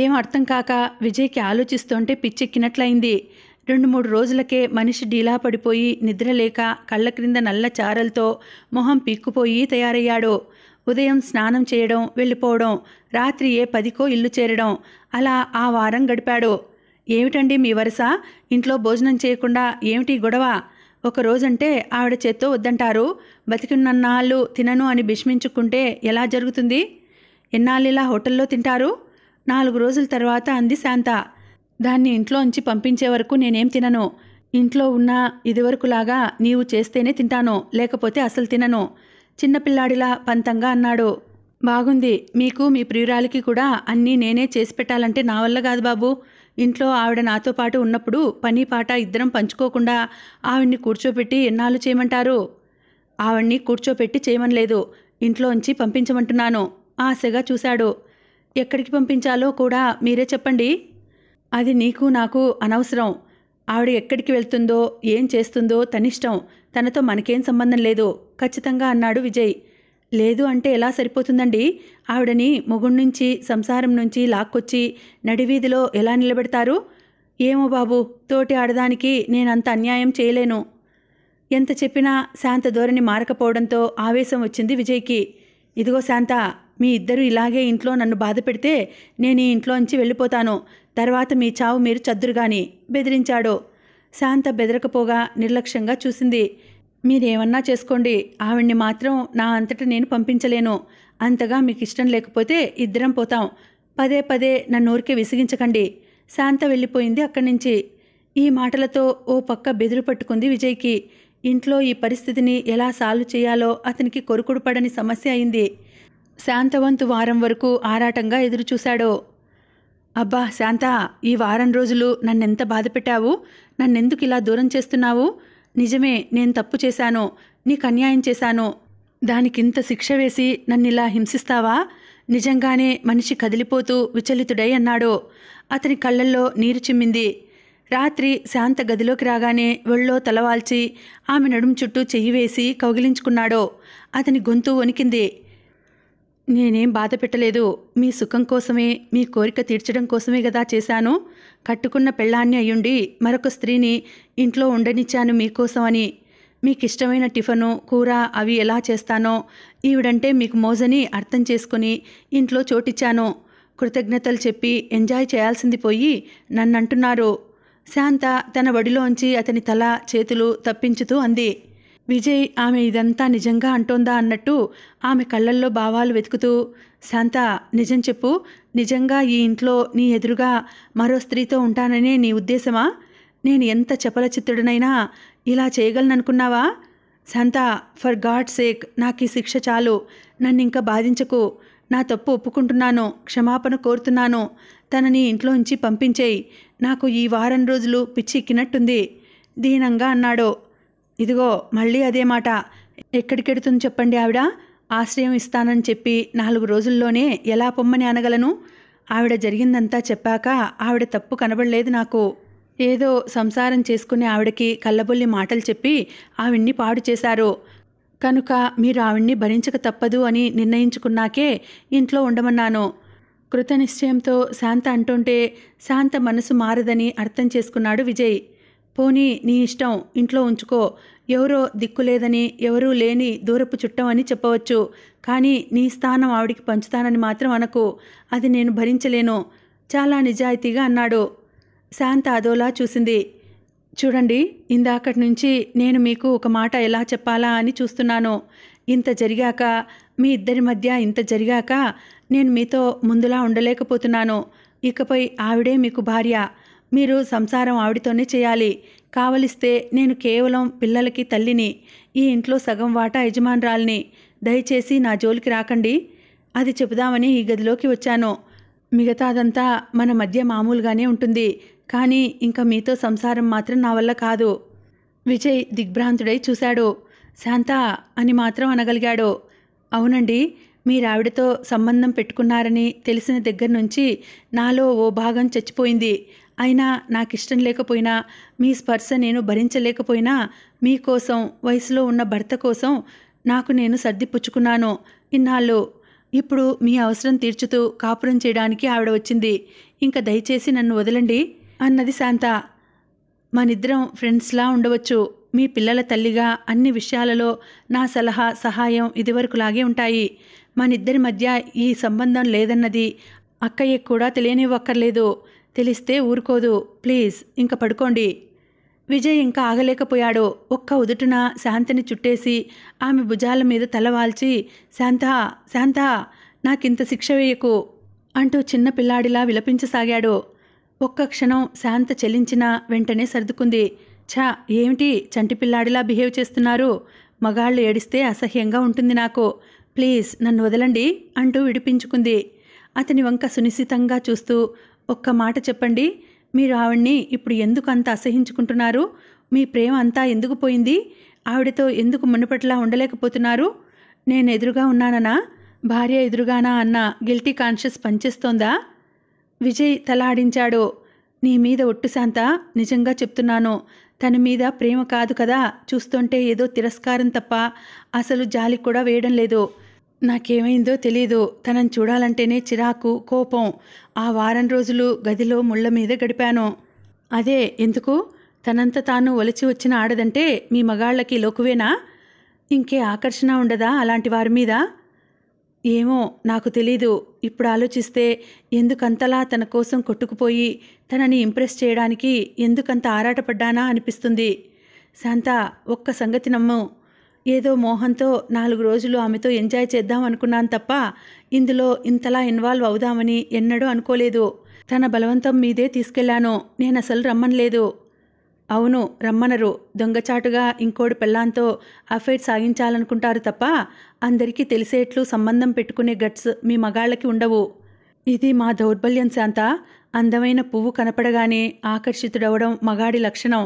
ఏం అర్థం కాక విజయ్కి ఆలోచిస్తుంటే పిచ్చెక్కినట్లయింది రెండు మూడు రోజులకే మనిషి డీలా పడిపోయి నిద్రలేక కళ్ళ క్రింద నల్ల చారలతో మొహం పీక్కుపోయి తయారయ్యాడు ఉదయం స్నానం చేయడం వెళ్ళిపోవడం రాత్రి ఏ పదికో ఇల్లు చేరడం అలా ఆ వారం గడిపాడు ఏమిటండి మీ వరుస ఇంట్లో భోజనం చేయకుండా ఏమిటి గొడవ ఒక రోజంటే ఆవిడ చేత్తో వద్దంటారు బతికినన్నాళ్ళు తినను అని భీష్మించుకుంటే ఎలా జరుగుతుంది ఎన్నాళ్ళిలా హోటల్లో తింటారు నాలుగు రోజుల తర్వాత అంది శాంత దాన్ని ఇంట్లోంచి పంపించే వరకు నేనేం తినను ఇంట్లో ఉన్న ఇదివరకులాగా నీవు చేస్తేనే తింటాను లేకపోతే అసలు తినను చిన్నపిల్లాడిలా పంతంగా అన్నాడు బాగుంది మీకు మీ ప్రియురాలికి కూడా అన్నీ నేనే చేసి పెట్టాలంటే నా వల్ల కాదు బాబు ఇంట్లో ఆవిడ నాతో పాటు ఉన్నప్పుడు పని పాట ఇద్దరం పంచుకోకుండా ఆవిడ్ని కూర్చోపెట్టి ఎన్నాళ్ళు చేయమంటారు ఆవిడ్ని కూర్చోపెట్టి చేయమనలేదు ఇంట్లోంచి పంపించమంటున్నాను ఆశగా చూశాడు ఎక్కడికి పంపించాలో కూడా మీరే చెప్పండి అది నీకు నాకు అనవసరం ఆవిడ ఎక్కడికి వెళ్తుందో ఏం చేస్తుందో తనిష్టం తనతో మనకేం సంబంధం లేదు ఖచ్చితంగా అన్నాడు విజయ్ లేదు అంటే ఎలా సరిపోతుందండి ఆవిడని మొగుడి నుంచి సంసారం నుంచి లాక్కొచ్చి నడివీధిలో ఎలా నిలబెడతారు ఏమో బాబు తోటి ఆడదానికి నేనంత అన్యాయం చేయలేను ఎంత చెప్పినా శాంత ధోరణి మారకపోవడంతో ఆవేశం వచ్చింది విజయ్కి ఇదిగో శాంత మీ ఇద్దరు ఇలాగే ఇంట్లో నన్ను బాధ పెడితే నేను ఈ ఇంట్లోంచి వెళ్ళిపోతాను తర్వాత మీ చావు మీరు చద్దురుగాని బెదిరించాడో శాంత బెదరకపోగా నిర్లక్ష్యంగా చూసింది మీరేమన్నా చేసుకోండి ఆవిడ్ని మాత్రం నా అంతట నేను పంపించలేను అంతగా మీకు ఇష్టం లేకపోతే ఇద్దరం పోతాం పదే పదే నన్ను ఊరికే విసిగించకండి శాంత వెళ్ళిపోయింది అక్కడి నుంచి ఈ మాటలతో ఓ పక్క బెదురు పట్టుకుంది విజయ్కి ఇంట్లో ఈ పరిస్థితిని ఎలా సాల్వ్ చేయాలో అతనికి కొరుకుడు పడని సమస్య అయింది శాంతవంతు వారం వరకు ఆరాటంగా ఎదురుచూశాడో అబ్బా శాంత ఈ వారం రోజులు నన్నెంత బాధ పెట్టావు నన్నెందుకు ఇలా దూరం చేస్తున్నావు నిజమే నేను తప్పు చేశాను నీకు అన్యాయం చేశాను దానికింత శిక్ష వేసి నన్నిలా హింసిస్తావా నిజంగానే మనిషి కదిలిపోతూ విచలితుడై అన్నాడు అతని కళ్ళల్లో నీరు చిమ్మింది రాత్రి శాంత గదిలోకి రాగానే ఒళ్ళో తలవాల్చి ఆమె నడుము చుట్టూ చెయ్యి వేసి కౌగిలించుకున్నాడో అతని గొంతు వణికింది నేనేం బాధ పెట్టలేదు మీ సుఖం కోసమే మీ కోరిక తీర్చడం కోసమే కదా చేశాను కట్టుకున్న పెళ్ళాన్ని అయ్యుండి మరొక స్త్రీని ఇంట్లో ఉండనిచ్చాను మీకోసం అని మీకు ఇష్టమైన టిఫను కూర అవి ఎలా చేస్తానో ఈవిడంటే మీకు మోజని అర్థం చేసుకుని ఇంట్లో చోటిచ్చాను కృతజ్ఞతలు చెప్పి ఎంజాయ్ చేయాల్సింది పోయి నన్నంటున్నారు శాంత తన వడిలోంచి అతని తల చేతులు తప్పించుతూ అంది విజయ్ ఆమె ఇదంతా నిజంగా అంటోందా అన్నట్టు ఆమె కళ్ళల్లో భావాలు వెతుకుతూ శాంత నిజం చెప్పు నిజంగా ఈ ఇంట్లో నీ ఎదురుగా మరో స్త్రీతో ఉంటాననే నీ ఉద్దేశమా నేను ఎంత చిత్తుడనైనా ఇలా చేయగలననుకున్నావా శాంత ఫర్ గాడ్ సేక్ నాకు ఈ శిక్ష చాలు నన్ను ఇంకా బాధించకు నా తప్పు ఒప్పుకుంటున్నాను క్షమాపణ కోరుతున్నాను తనని ఇంట్లోంచి పంపించేయి నాకు ఈ వారం రోజులు పిచ్చి ఎక్కినట్టుంది దీనంగా అన్నాడు ఇదిగో మళ్ళీ అదే మాట ఎక్కడికెడుతుంది చెప్పండి ఆవిడ ఆశ్రయం ఇస్తానని చెప్పి నాలుగు రోజుల్లోనే ఎలా పొమ్మని అనగలను ఆవిడ జరిగిందంతా చెప్పాక ఆవిడ తప్పు కనబడలేదు నాకు ఏదో సంసారం చేసుకునే ఆవిడకి కళ్ళబొల్లి మాటలు చెప్పి ఆవిడ్ని పాడు చేశారు కనుక మీరు ఆవిడ్ని భరించక తప్పదు అని నిర్ణయించుకున్నాకే ఇంట్లో ఉండమన్నాను కృతనిశ్చయంతో శాంత అంటుంటే శాంత మనసు మారదని అర్థం చేసుకున్నాడు విజయ్ పోనీ నీ ఇష్టం ఇంట్లో ఉంచుకో ఎవరో దిక్కులేదని ఎవరూ లేని దూరపు చుట్టం అని చెప్పవచ్చు కానీ నీ స్థానం ఆవిడికి పంచుతానని మాత్రం అనకు అది నేను భరించలేను చాలా నిజాయితీగా అన్నాడు శాంత అదోలా చూసింది చూడండి ఇందాకటి నుంచి నేను మీకు ఒక మాట ఎలా చెప్పాలా అని చూస్తున్నాను ఇంత జరిగాక మీ ఇద్దరి మధ్య ఇంత జరిగాక నేను మీతో ముందులా ఉండలేకపోతున్నాను ఇకపై ఆవిడే మీకు భార్య మీరు సంసారం ఆవిడతోనే చేయాలి కావలిస్తే నేను కేవలం పిల్లలకి తల్లిని ఈ ఇంట్లో సగం వాటా యజమానురాల్ని దయచేసి నా జోలికి రాకండి అది చెబుదామని ఈ గదిలోకి వచ్చాను మిగతాదంతా మన మధ్య మామూలుగానే ఉంటుంది కానీ ఇంకా మీతో సంసారం మాత్రం నా వల్ల కాదు విజయ్ దిగ్భ్రాంతుడై చూశాడు శాంత అని మాత్రం అనగలిగాడు అవునండి మీరావిడతో సంబంధం పెట్టుకున్నారని తెలిసిన దగ్గర నుంచి నాలో ఓ భాగం చచ్చిపోయింది అయినా నాకు ఇష్టం లేకపోయినా మీ స్పర్శ నేను భరించలేకపోయినా మీకోసం వయసులో ఉన్న భర్త కోసం నాకు నేను సర్దిపుచ్చుకున్నాను ఇన్నాళ్ళు ఇప్పుడు మీ అవసరం తీర్చుతూ కాపురం చేయడానికి ఆవిడ వచ్చింది ఇంకా దయచేసి నన్ను వదలండి అన్నది శాంత మనిద్దరం ఫ్రెండ్స్లా ఉండవచ్చు మీ పిల్లల తల్లిగా అన్ని విషయాలలో నా సలహా సహాయం ఇదివరకు లాగే ఉంటాయి మనిద్దరి మధ్య ఈ సంబంధం లేదన్నది అక్కయ్య కూడా తెలియనివ్వక్కర్లేదు తెలిస్తే ఊరుకోదు ప్లీజ్ ఇంక పడుకోండి విజయ్ ఇంకా ఆగలేకపోయాడు ఒక్క ఉదుటున శాంతిని చుట్టేసి ఆమె భుజాల మీద తలవాల్చి శాంత శాంత నాకింత శిక్ష వేయకు అంటూ చిన్న పిల్లాడిలా విలపించసాగాడు ఒక్క క్షణం శాంత చెల్లించినా వెంటనే సర్దుకుంది ఛా ఏమిటి చంటి పిల్లాడిలా బిహేవ్ చేస్తున్నారు మగాళ్ళు ఏడిస్తే అసహ్యంగా ఉంటుంది నాకు ప్లీజ్ నన్ను వదలండి అంటూ విడిపించుకుంది అతని వంక సునిశితంగా చూస్తూ ఒక్క మాట చెప్పండి మీరు ఆవిడ్ని ఇప్పుడు ఎందుకు అంత అసహించుకుంటున్నారు మీ ప్రేమ అంతా ఎందుకు పోయింది ఆవిడతో ఎందుకు మునుపట్లా ఉండలేకపోతున్నారు నేను ఎదురుగా ఉన్నాననా భార్య ఎదురుగానా అన్న గిల్టీ కాన్షియస్ పనిచేస్తోందా విజయ్ తలాడించాడు నీ మీద ఒట్టు శాంత నిజంగా చెప్తున్నాను తన మీద ప్రేమ కాదు కదా చూస్తుంటే ఏదో తిరస్కారం తప్ప అసలు జాలి కూడా వేయడం లేదు నాకేమైందో తెలీదు తనని చూడాలంటేనే చిరాకు కోపం ఆ వారం రోజులు గదిలో ముళ్ళ మీద గడిపాను అదే ఎందుకు తనంత తాను ఒలిచి వచ్చిన ఆడదంటే మీ మగాళ్ళకి లోకువేనా ఇంకే ఆకర్షణ ఉండదా అలాంటి వారి మీద ఏమో నాకు తెలీదు ఇప్పుడు ఆలోచిస్తే ఎందుకంతలా తన కోసం కొట్టుకుపోయి తనని ఇంప్రెస్ చేయడానికి ఎందుకంత ఆరాటపడ్డానా అనిపిస్తుంది శాంత ఒక్క సంగతి నమ్ము ఏదో మోహన్తో నాలుగు రోజులు ఆమెతో ఎంజాయ్ చేద్దాం అనుకున్నాను తప్ప ఇందులో ఇంతలా ఇన్వాల్వ్ అవుదామని ఎన్నడూ అనుకోలేదు తన బలవంతం మీదే తీసుకెళ్లాను నేను అసలు రమ్మనలేదు అవును రమ్మనరు దొంగచాటుగా ఇంకోడు పెళ్ళాంతో అఫైర్ సాగించాలనుకుంటారు తప్ప అందరికీ తెలిసేట్లు సంబంధం పెట్టుకునే గట్స్ మీ మగాళ్ళకి ఉండవు ఇది మా దౌర్బల్యం శాంత అందమైన పువ్వు కనపడగానే ఆకర్షితుడవడం మగాడి లక్షణం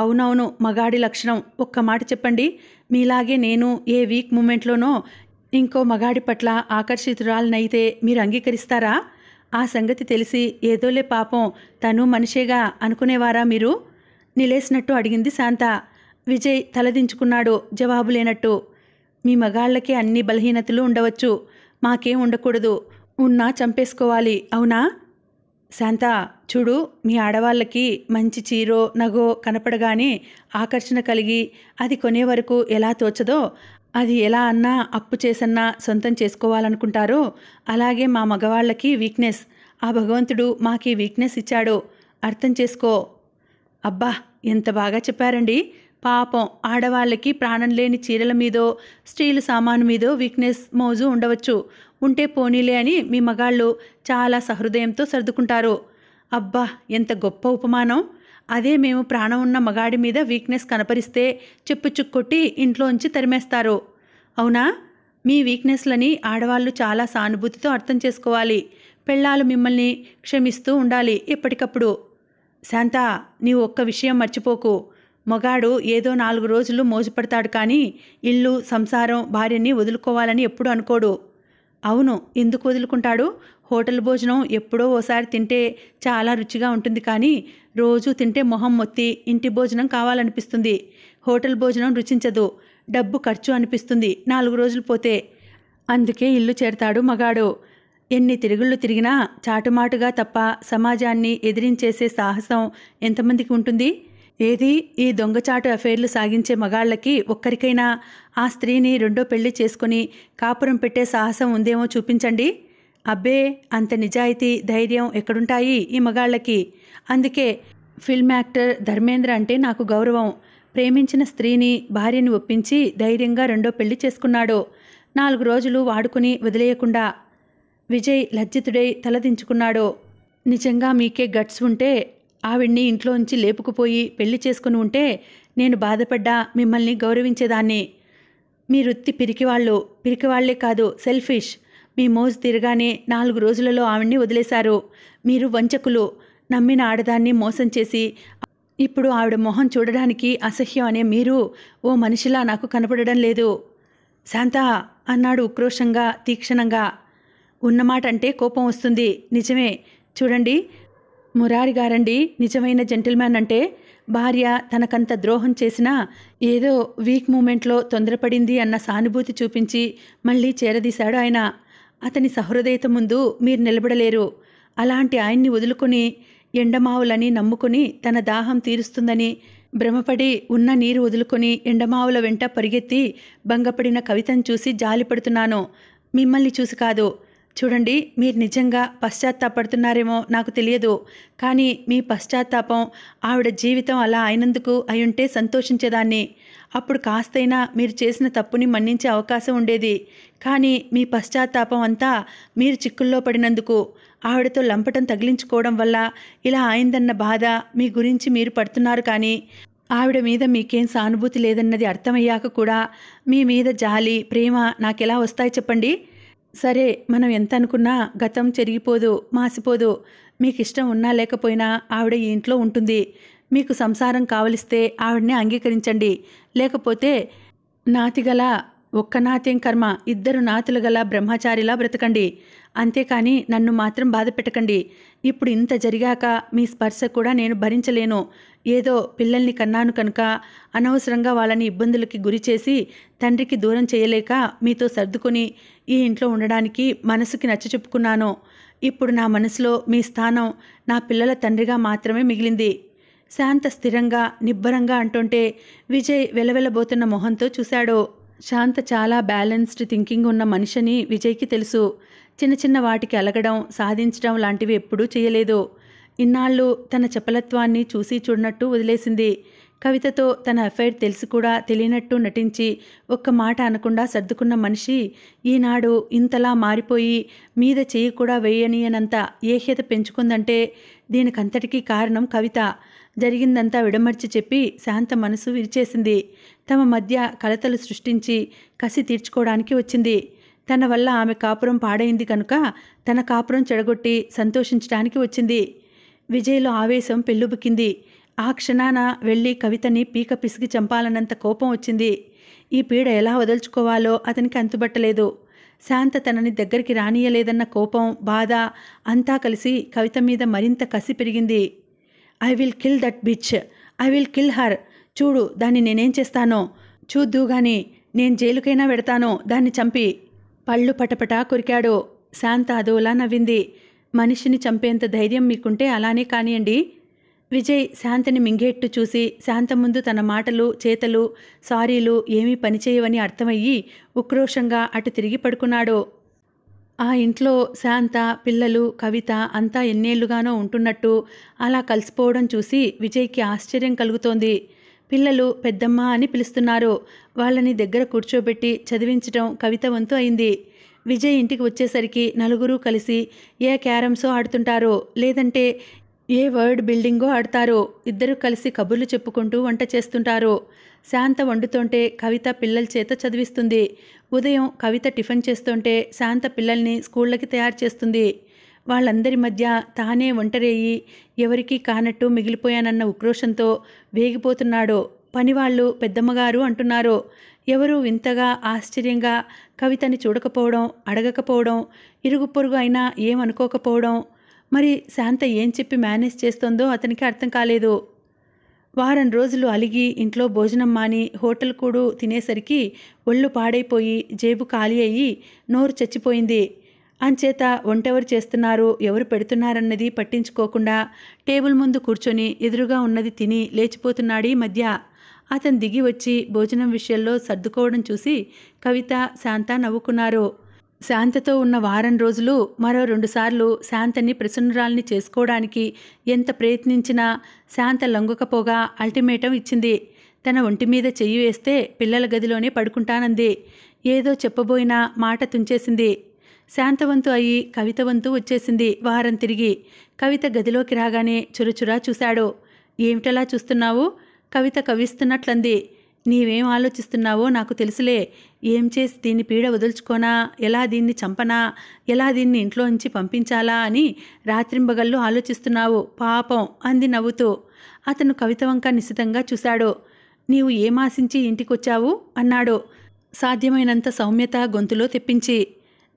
అవునవును మగాడి లక్షణం ఒక్క మాట చెప్పండి మీలాగే నేను ఏ వీక్ మూమెంట్లోనో ఇంకో మగాడి పట్ల ఆకర్షితురాలనైతే మీరు అంగీకరిస్తారా ఆ సంగతి తెలిసి ఏదోలే పాపం తను మనిషేగా అనుకునేవారా మీరు నిలేసినట్టు అడిగింది శాంత విజయ్ తలదించుకున్నాడు జవాబు లేనట్టు మీ మగాళ్ళకే అన్ని బలహీనతలు ఉండవచ్చు మాకేం ఉండకూడదు ఉన్నా చంపేసుకోవాలి అవునా శాంత చూడు మీ ఆడవాళ్ళకి మంచి చీరో నగో కనపడగానే ఆకర్షణ కలిగి అది కొనే వరకు ఎలా తోచదో అది ఎలా అన్నా అప్పు చేసన్నా సొంతం చేసుకోవాలనుకుంటారో అలాగే మా మగవాళ్ళకి వీక్నెస్ ఆ భగవంతుడు మాకి వీక్నెస్ ఇచ్చాడు అర్థం చేసుకో అబ్బా ఎంత బాగా చెప్పారండి పాపం ఆడవాళ్ళకి ప్రాణం లేని చీరల మీదో స్టీల్ సామాను మీదో వీక్నెస్ మోజు ఉండవచ్చు ఉంటే పోనీలే అని మీ మగాళ్ళు చాలా సహృదయంతో సర్దుకుంటారు అబ్బా ఎంత గొప్ప ఉపమానం అదే మేము ప్రాణం ఉన్న మగాడి మీద వీక్నెస్ కనపరిస్తే చెప్పుచుక్కొట్టి ఇంట్లోంచి తరిమేస్తారు అవునా మీ వీక్నెస్లని ఆడవాళ్ళు చాలా సానుభూతితో అర్థం చేసుకోవాలి పెళ్ళాలు మిమ్మల్ని క్షమిస్తూ ఉండాలి ఎప్పటికప్పుడు శాంత నీవు ఒక్క విషయం మర్చిపోకు మగాడు ఏదో నాలుగు రోజులు మోజుపడతాడు కానీ ఇల్లు సంసారం భార్యని వదులుకోవాలని ఎప్పుడు అనుకోడు అవును ఎందుకు వదులుకుంటాడు హోటల్ భోజనం ఎప్పుడో ఓసారి తింటే చాలా రుచిగా ఉంటుంది కానీ రోజు తింటే మొహం మొత్తి ఇంటి భోజనం కావాలనిపిస్తుంది హోటల్ భోజనం రుచించదు డబ్బు ఖర్చు అనిపిస్తుంది నాలుగు రోజులు పోతే అందుకే ఇల్లు చేరతాడు మగాడు ఎన్ని తిరుగుళ్ళు తిరిగినా చాటుమాటుగా తప్ప సమాజాన్ని ఎదిరించేసే సాహసం ఎంతమందికి ఉంటుంది ఏది ఈ దొంగచాటు అఫైర్లు సాగించే మగాళ్ళకి ఒక్కరికైనా ఆ స్త్రీని రెండో పెళ్లి చేసుకుని కాపురం పెట్టే సాహసం ఉందేమో చూపించండి అబ్బే అంత నిజాయితీ ధైర్యం ఎక్కడుంటాయి ఈ మగాళ్ళకి అందుకే ఫిల్మ్ యాక్టర్ ధర్మేంద్ర అంటే నాకు గౌరవం ప్రేమించిన స్త్రీని భార్యని ఒప్పించి ధైర్యంగా రెండో పెళ్లి చేసుకున్నాడు నాలుగు రోజులు వాడుకుని వదిలేయకుండా విజయ్ లజ్జితుడై తలదించుకున్నాడు నిజంగా మీకే గట్స్ ఉంటే ఆవిడ్ని ఇంట్లోంచి లేపుకుపోయి పెళ్లి చేసుకుని ఉంటే నేను బాధపడ్డా మిమ్మల్ని గౌరవించేదాన్ని మీ వృత్తి పిరికివాళ్ళు పిరికివాళ్లే కాదు సెల్ఫిష్ మీ మోజు తిరగానే నాలుగు రోజులలో ఆవిడ్ని వదిలేశారు మీరు వంచకులు నమ్మిన ఆడదాన్ని మోసం చేసి ఇప్పుడు ఆవిడ మొహం చూడడానికి అసహ్యం అనే మీరు ఓ మనిషిలా నాకు కనపడడం లేదు శాంత అన్నాడు ఉక్రోషంగా తీక్షణంగా ఉన్నమాట అంటే కోపం వస్తుంది నిజమే చూడండి మురారి గారండి నిజమైన జెంటిల్మ్యాన్ అంటే భార్య తనకంత ద్రోహం చేసినా ఏదో వీక్ మూమెంట్లో తొందరపడింది అన్న సానుభూతి చూపించి మళ్ళీ చేరదీశాడు ఆయన అతని సహృదయత ముందు మీరు నిలబడలేరు అలాంటి ఆయన్ని వదులుకుని ఎండమావులని నమ్ముకుని తన దాహం తీరుస్తుందని భ్రమపడి ఉన్న నీరు వదులుకొని ఎండమావుల వెంట పరిగెత్తి భంగపడిన కవితను చూసి జాలిపడుతున్నాను మిమ్మల్ని చూసి కాదు చూడండి మీరు నిజంగా పశ్చాత్తాపడుతున్నారేమో నాకు తెలియదు కానీ మీ పశ్చాత్తాపం ఆవిడ జీవితం అలా అయినందుకు అయుంటే సంతోషించేదాన్ని అప్పుడు కాస్తైనా మీరు చేసిన తప్పుని మన్నించే అవకాశం ఉండేది కానీ మీ పశ్చాత్తాపం అంతా మీరు చిక్కుల్లో పడినందుకు ఆవిడతో లంపటం తగిలించుకోవడం వల్ల ఇలా అయిందన్న బాధ మీ గురించి మీరు పడుతున్నారు కానీ ఆవిడ మీద మీకేం సానుభూతి లేదన్నది అర్థమయ్యాక కూడా మీ మీద జాలి ప్రేమ నాకెలా వస్తాయి చెప్పండి సరే మనం ఎంత అనుకున్నా గతం చెరిగిపోదు మాసిపోదు మీకు ఇష్టం ఉన్నా లేకపోయినా ఆవిడ ఈ ఇంట్లో ఉంటుంది మీకు సంసారం కావలిస్తే ఆవిడని అంగీకరించండి లేకపోతే నాతిగల ఒక్క నాతేం కర్మ ఇద్దరు నాతులు గల బ్రహ్మచారిలా బ్రతకండి అంతేకాని నన్ను మాత్రం బాధ పెట్టకండి ఇప్పుడు ఇంత జరిగాక మీ స్పర్శ కూడా నేను భరించలేను ఏదో పిల్లల్ని కన్నాను కనుక అనవసరంగా వాళ్ళని ఇబ్బందులకి గురి చేసి తండ్రికి దూరం చేయలేక మీతో సర్దుకొని ఈ ఇంట్లో ఉండడానికి మనసుకి నచ్చ చెప్పుకున్నాను ఇప్పుడు నా మనసులో మీ స్థానం నా పిల్లల తండ్రిగా మాత్రమే మిగిలింది శాంత స్థిరంగా నిబ్బరంగా అంటుంటే విజయ్ వెలవెలబోతున్న మొహంతో చూశాడు శాంత చాలా బ్యాలెన్స్డ్ థింకింగ్ ఉన్న మనిషిని విజయ్కి తెలుసు చిన్న చిన్న వాటికి అలగడం సాధించడం లాంటివి ఎప్పుడూ చేయలేదు ఇన్నాళ్ళు తన చపలత్వాన్ని చూసి చూడనట్టు వదిలేసింది కవితతో తన అఫైర్ తెలిసి కూడా తెలియనట్టు నటించి ఒక్క మాట అనకుండా సర్దుకున్న మనిషి ఈనాడు ఇంతలా మారిపోయి మీద చేయి కూడా వేయనీయనంత ఏహ్యత పెంచుకుందంటే దీనికంతటికీ కారణం కవిత జరిగిందంతా విడమర్చి చెప్పి శాంత మనసు విరిచేసింది తమ మధ్య కలతలు సృష్టించి కసి తీర్చుకోవడానికి వచ్చింది తన వల్ల ఆమె కాపురం పాడైంది కనుక తన కాపురం చెడగొట్టి సంతోషించడానికి వచ్చింది విజయ్లో ఆవేశం పెళ్ళుబుకింది ఆ క్షణాన వెళ్ళి కవితని పీక పిసిగి చంపాలన్నంత కోపం వచ్చింది ఈ పీడ ఎలా వదల్చుకోవాలో అతనికి అంతుబట్టలేదు శాంత తనని దగ్గరికి రానియలేదన్న కోపం బాధ అంతా కలిసి కవిత మీద మరింత కసి పెరిగింది I will kill that bitch I will kill her చూడు దాన్ని నేనేం చేస్తానో చూద్దు గాని నేను జైలుకైనా పెడతాను దాన్ని చంపి పళ్ళు పటపటా కొరికాడో శాంత అదోలా నవ్వింది మనిషిని చంపేంత ధైర్యం మీకుంటే అలానే కానియండి విజయ్ శాంతని మింగేట్టు చూసి శాంత ముందు తన మాటలు చేతలు సారీలు ఏమీ పనిచేయవని అర్థమయ్యి ఉక్రోషంగా అటు తిరిగి పడుకున్నాడు ఆ ఇంట్లో శాంత పిల్లలు కవిత అంతా ఎన్నేళ్లుగానో ఉంటున్నట్టు అలా కలిసిపోవడం చూసి విజయ్కి ఆశ్చర్యం కలుగుతోంది పిల్లలు పెద్దమ్మ అని పిలుస్తున్నారు వాళ్ళని దగ్గర కూర్చోబెట్టి చదివించటం కవిత వంతు అయింది విజయ్ ఇంటికి వచ్చేసరికి నలుగురు కలిసి ఏ క్యారమ్సో ఆడుతుంటారు లేదంటే ఏ వర్డ్ బిల్డింగో ఆడతారు ఇద్దరు కలిసి కబుర్లు చెప్పుకుంటూ వంట చేస్తుంటారు శాంత వండుతుంటే కవిత పిల్లల చేత చదివిస్తుంది ఉదయం కవిత టిఫిన్ చేస్తుంటే శాంత పిల్లల్ని స్కూళ్ళకి తయారు చేస్తుంది వాళ్ళందరి మధ్య తానే ఒంటరేయి ఎవరికీ కానట్టు మిగిలిపోయానన్న ఉక్రోషంతో వేగిపోతున్నాడో పనివాళ్ళు పెద్దమ్మగారు అంటున్నారో ఎవరు వింతగా ఆశ్చర్యంగా కవితని చూడకపోవడం అడగకపోవడం ఇరుగు పొరుగు అయినా ఏమనుకోకపోవడం మరి శాంత ఏం చెప్పి మేనేజ్ చేస్తోందో అతనికి అర్థం కాలేదు వారం రోజులు అలిగి ఇంట్లో భోజనం మాని హోటల్ కూడు తినేసరికి ఒళ్ళు పాడైపోయి జేబు ఖాళీ అయ్యి నోరు చచ్చిపోయింది అంచేత వంటెవరు చేస్తున్నారు ఎవరు పెడుతున్నారన్నది పట్టించుకోకుండా టేబుల్ ముందు కూర్చొని ఎదురుగా ఉన్నది తిని లేచిపోతున్నాడీ మధ్య అతను దిగి వచ్చి భోజనం విషయంలో సర్దుకోవడం చూసి కవిత శాంత నవ్వుకున్నారు శాంతతో ఉన్న వారం రోజులు మరో రెండుసార్లు శాంతని ప్రసన్నురాల్ని చేసుకోవడానికి ఎంత ప్రయత్నించినా శాంత లొంగకపోగా అల్టిమేటం ఇచ్చింది తన ఒంటి మీద చెయ్యి వేస్తే పిల్లల గదిలోనే పడుకుంటానంది ఏదో చెప్పబోయినా మాట తుంచేసింది శాంతవంతు అయి కవితవంతు వచ్చేసింది వారం తిరిగి కవిత గదిలోకి రాగానే చురుచురా చూశాడు ఏమిటలా చూస్తున్నావు కవిత కవిస్తున్నట్లంది నీవేం ఆలోచిస్తున్నావో నాకు తెలుసులే ఏం చేసి దీన్ని పీడ వదుల్చుకోనా ఎలా దీన్ని చంపనా ఎలా దీన్ని ఇంట్లో నుంచి పంపించాలా అని రాత్రింబగళ్ళు ఆలోచిస్తున్నావు పాపం అంది నవ్వుతూ అతను కవిత వంక నిశితంగా చూశాడు నీవు ఏమాశించి ఇంటికొచ్చావు అన్నాడు సాధ్యమైనంత సౌమ్యత గొంతులో తెప్పించి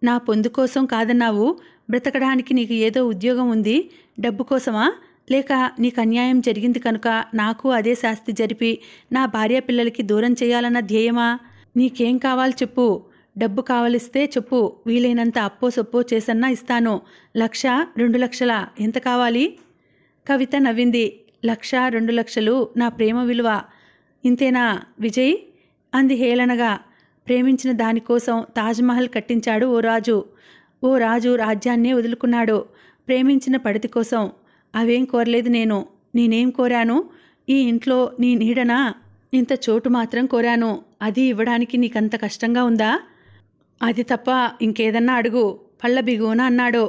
నా పొందు కోసం కాదన్నావు బ్రతకడానికి నీకు ఏదో ఉద్యోగం ఉంది డబ్బు కోసమా లేక నీకు అన్యాయం జరిగింది కనుక నాకు అదే శాస్తి జరిపి నా భార్య పిల్లలకి దూరం చేయాలన్న ధ్యేయమా నీకేం కావాలి చెప్పు డబ్బు కావలిస్తే చెప్పు వీలైనంత అప్పో సొప్పో చేసన్నా ఇస్తాను లక్ష రెండు లక్షల ఎంత కావాలి కవిత నవ్వింది లక్ష రెండు లక్షలు నా ప్రేమ విలువ ఇంతేనా విజయ్ అంది హేళనగా ప్రేమించిన దానికోసం తాజ్మహల్ కట్టించాడు ఓ రాజు ఓ రాజు రాజ్యాన్నే వదులుకున్నాడు ప్రేమించిన పడితి కోసం అవేం కోరలేదు నేను నేనేం కోరాను ఈ ఇంట్లో నీ నీడనా ఇంత చోటు మాత్రం కోరాను అది ఇవ్వడానికి నీకంత కష్టంగా ఉందా అది తప్ప ఇంకేదన్నా అడుగు పళ్ళ బిగువన అన్నాడు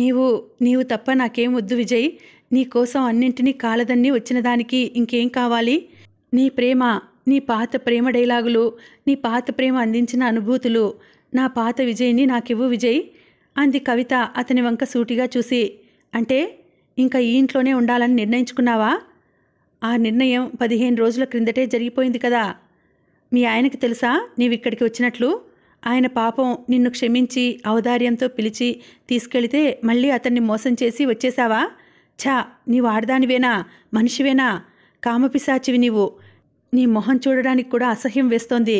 నీవు నీవు తప్ప నాకేం వద్దు విజయ్ నీకోసం అన్నింటినీ కాలదన్ని వచ్చిన దానికి ఇంకేం కావాలి నీ ప్రేమ నీ పాత ప్రేమ డైలాగులు నీ పాత ప్రేమ అందించిన అనుభూతులు నా పాత విజయ్ని నాకివ్వు విజయ్ అంది కవిత అతని వంక సూటిగా చూసి అంటే ఇంకా ఈ ఇంట్లోనే ఉండాలని నిర్ణయించుకున్నావా ఆ నిర్ణయం పదిహేను రోజుల క్రిందటే జరిగిపోయింది కదా మీ ఆయనకి తెలుసా నీవిక్కడికి వచ్చినట్లు ఆయన పాపం నిన్ను క్షమించి ఔదార్యంతో పిలిచి తీసుకెళితే మళ్ళీ అతన్ని మోసం చేసి వచ్చేశావా ఛా నీవు ఆడదానివేనా మనిషివేనా కామపిశాచివి నీవు నీ మొహం చూడడానికి కూడా అసహ్యం వేస్తోంది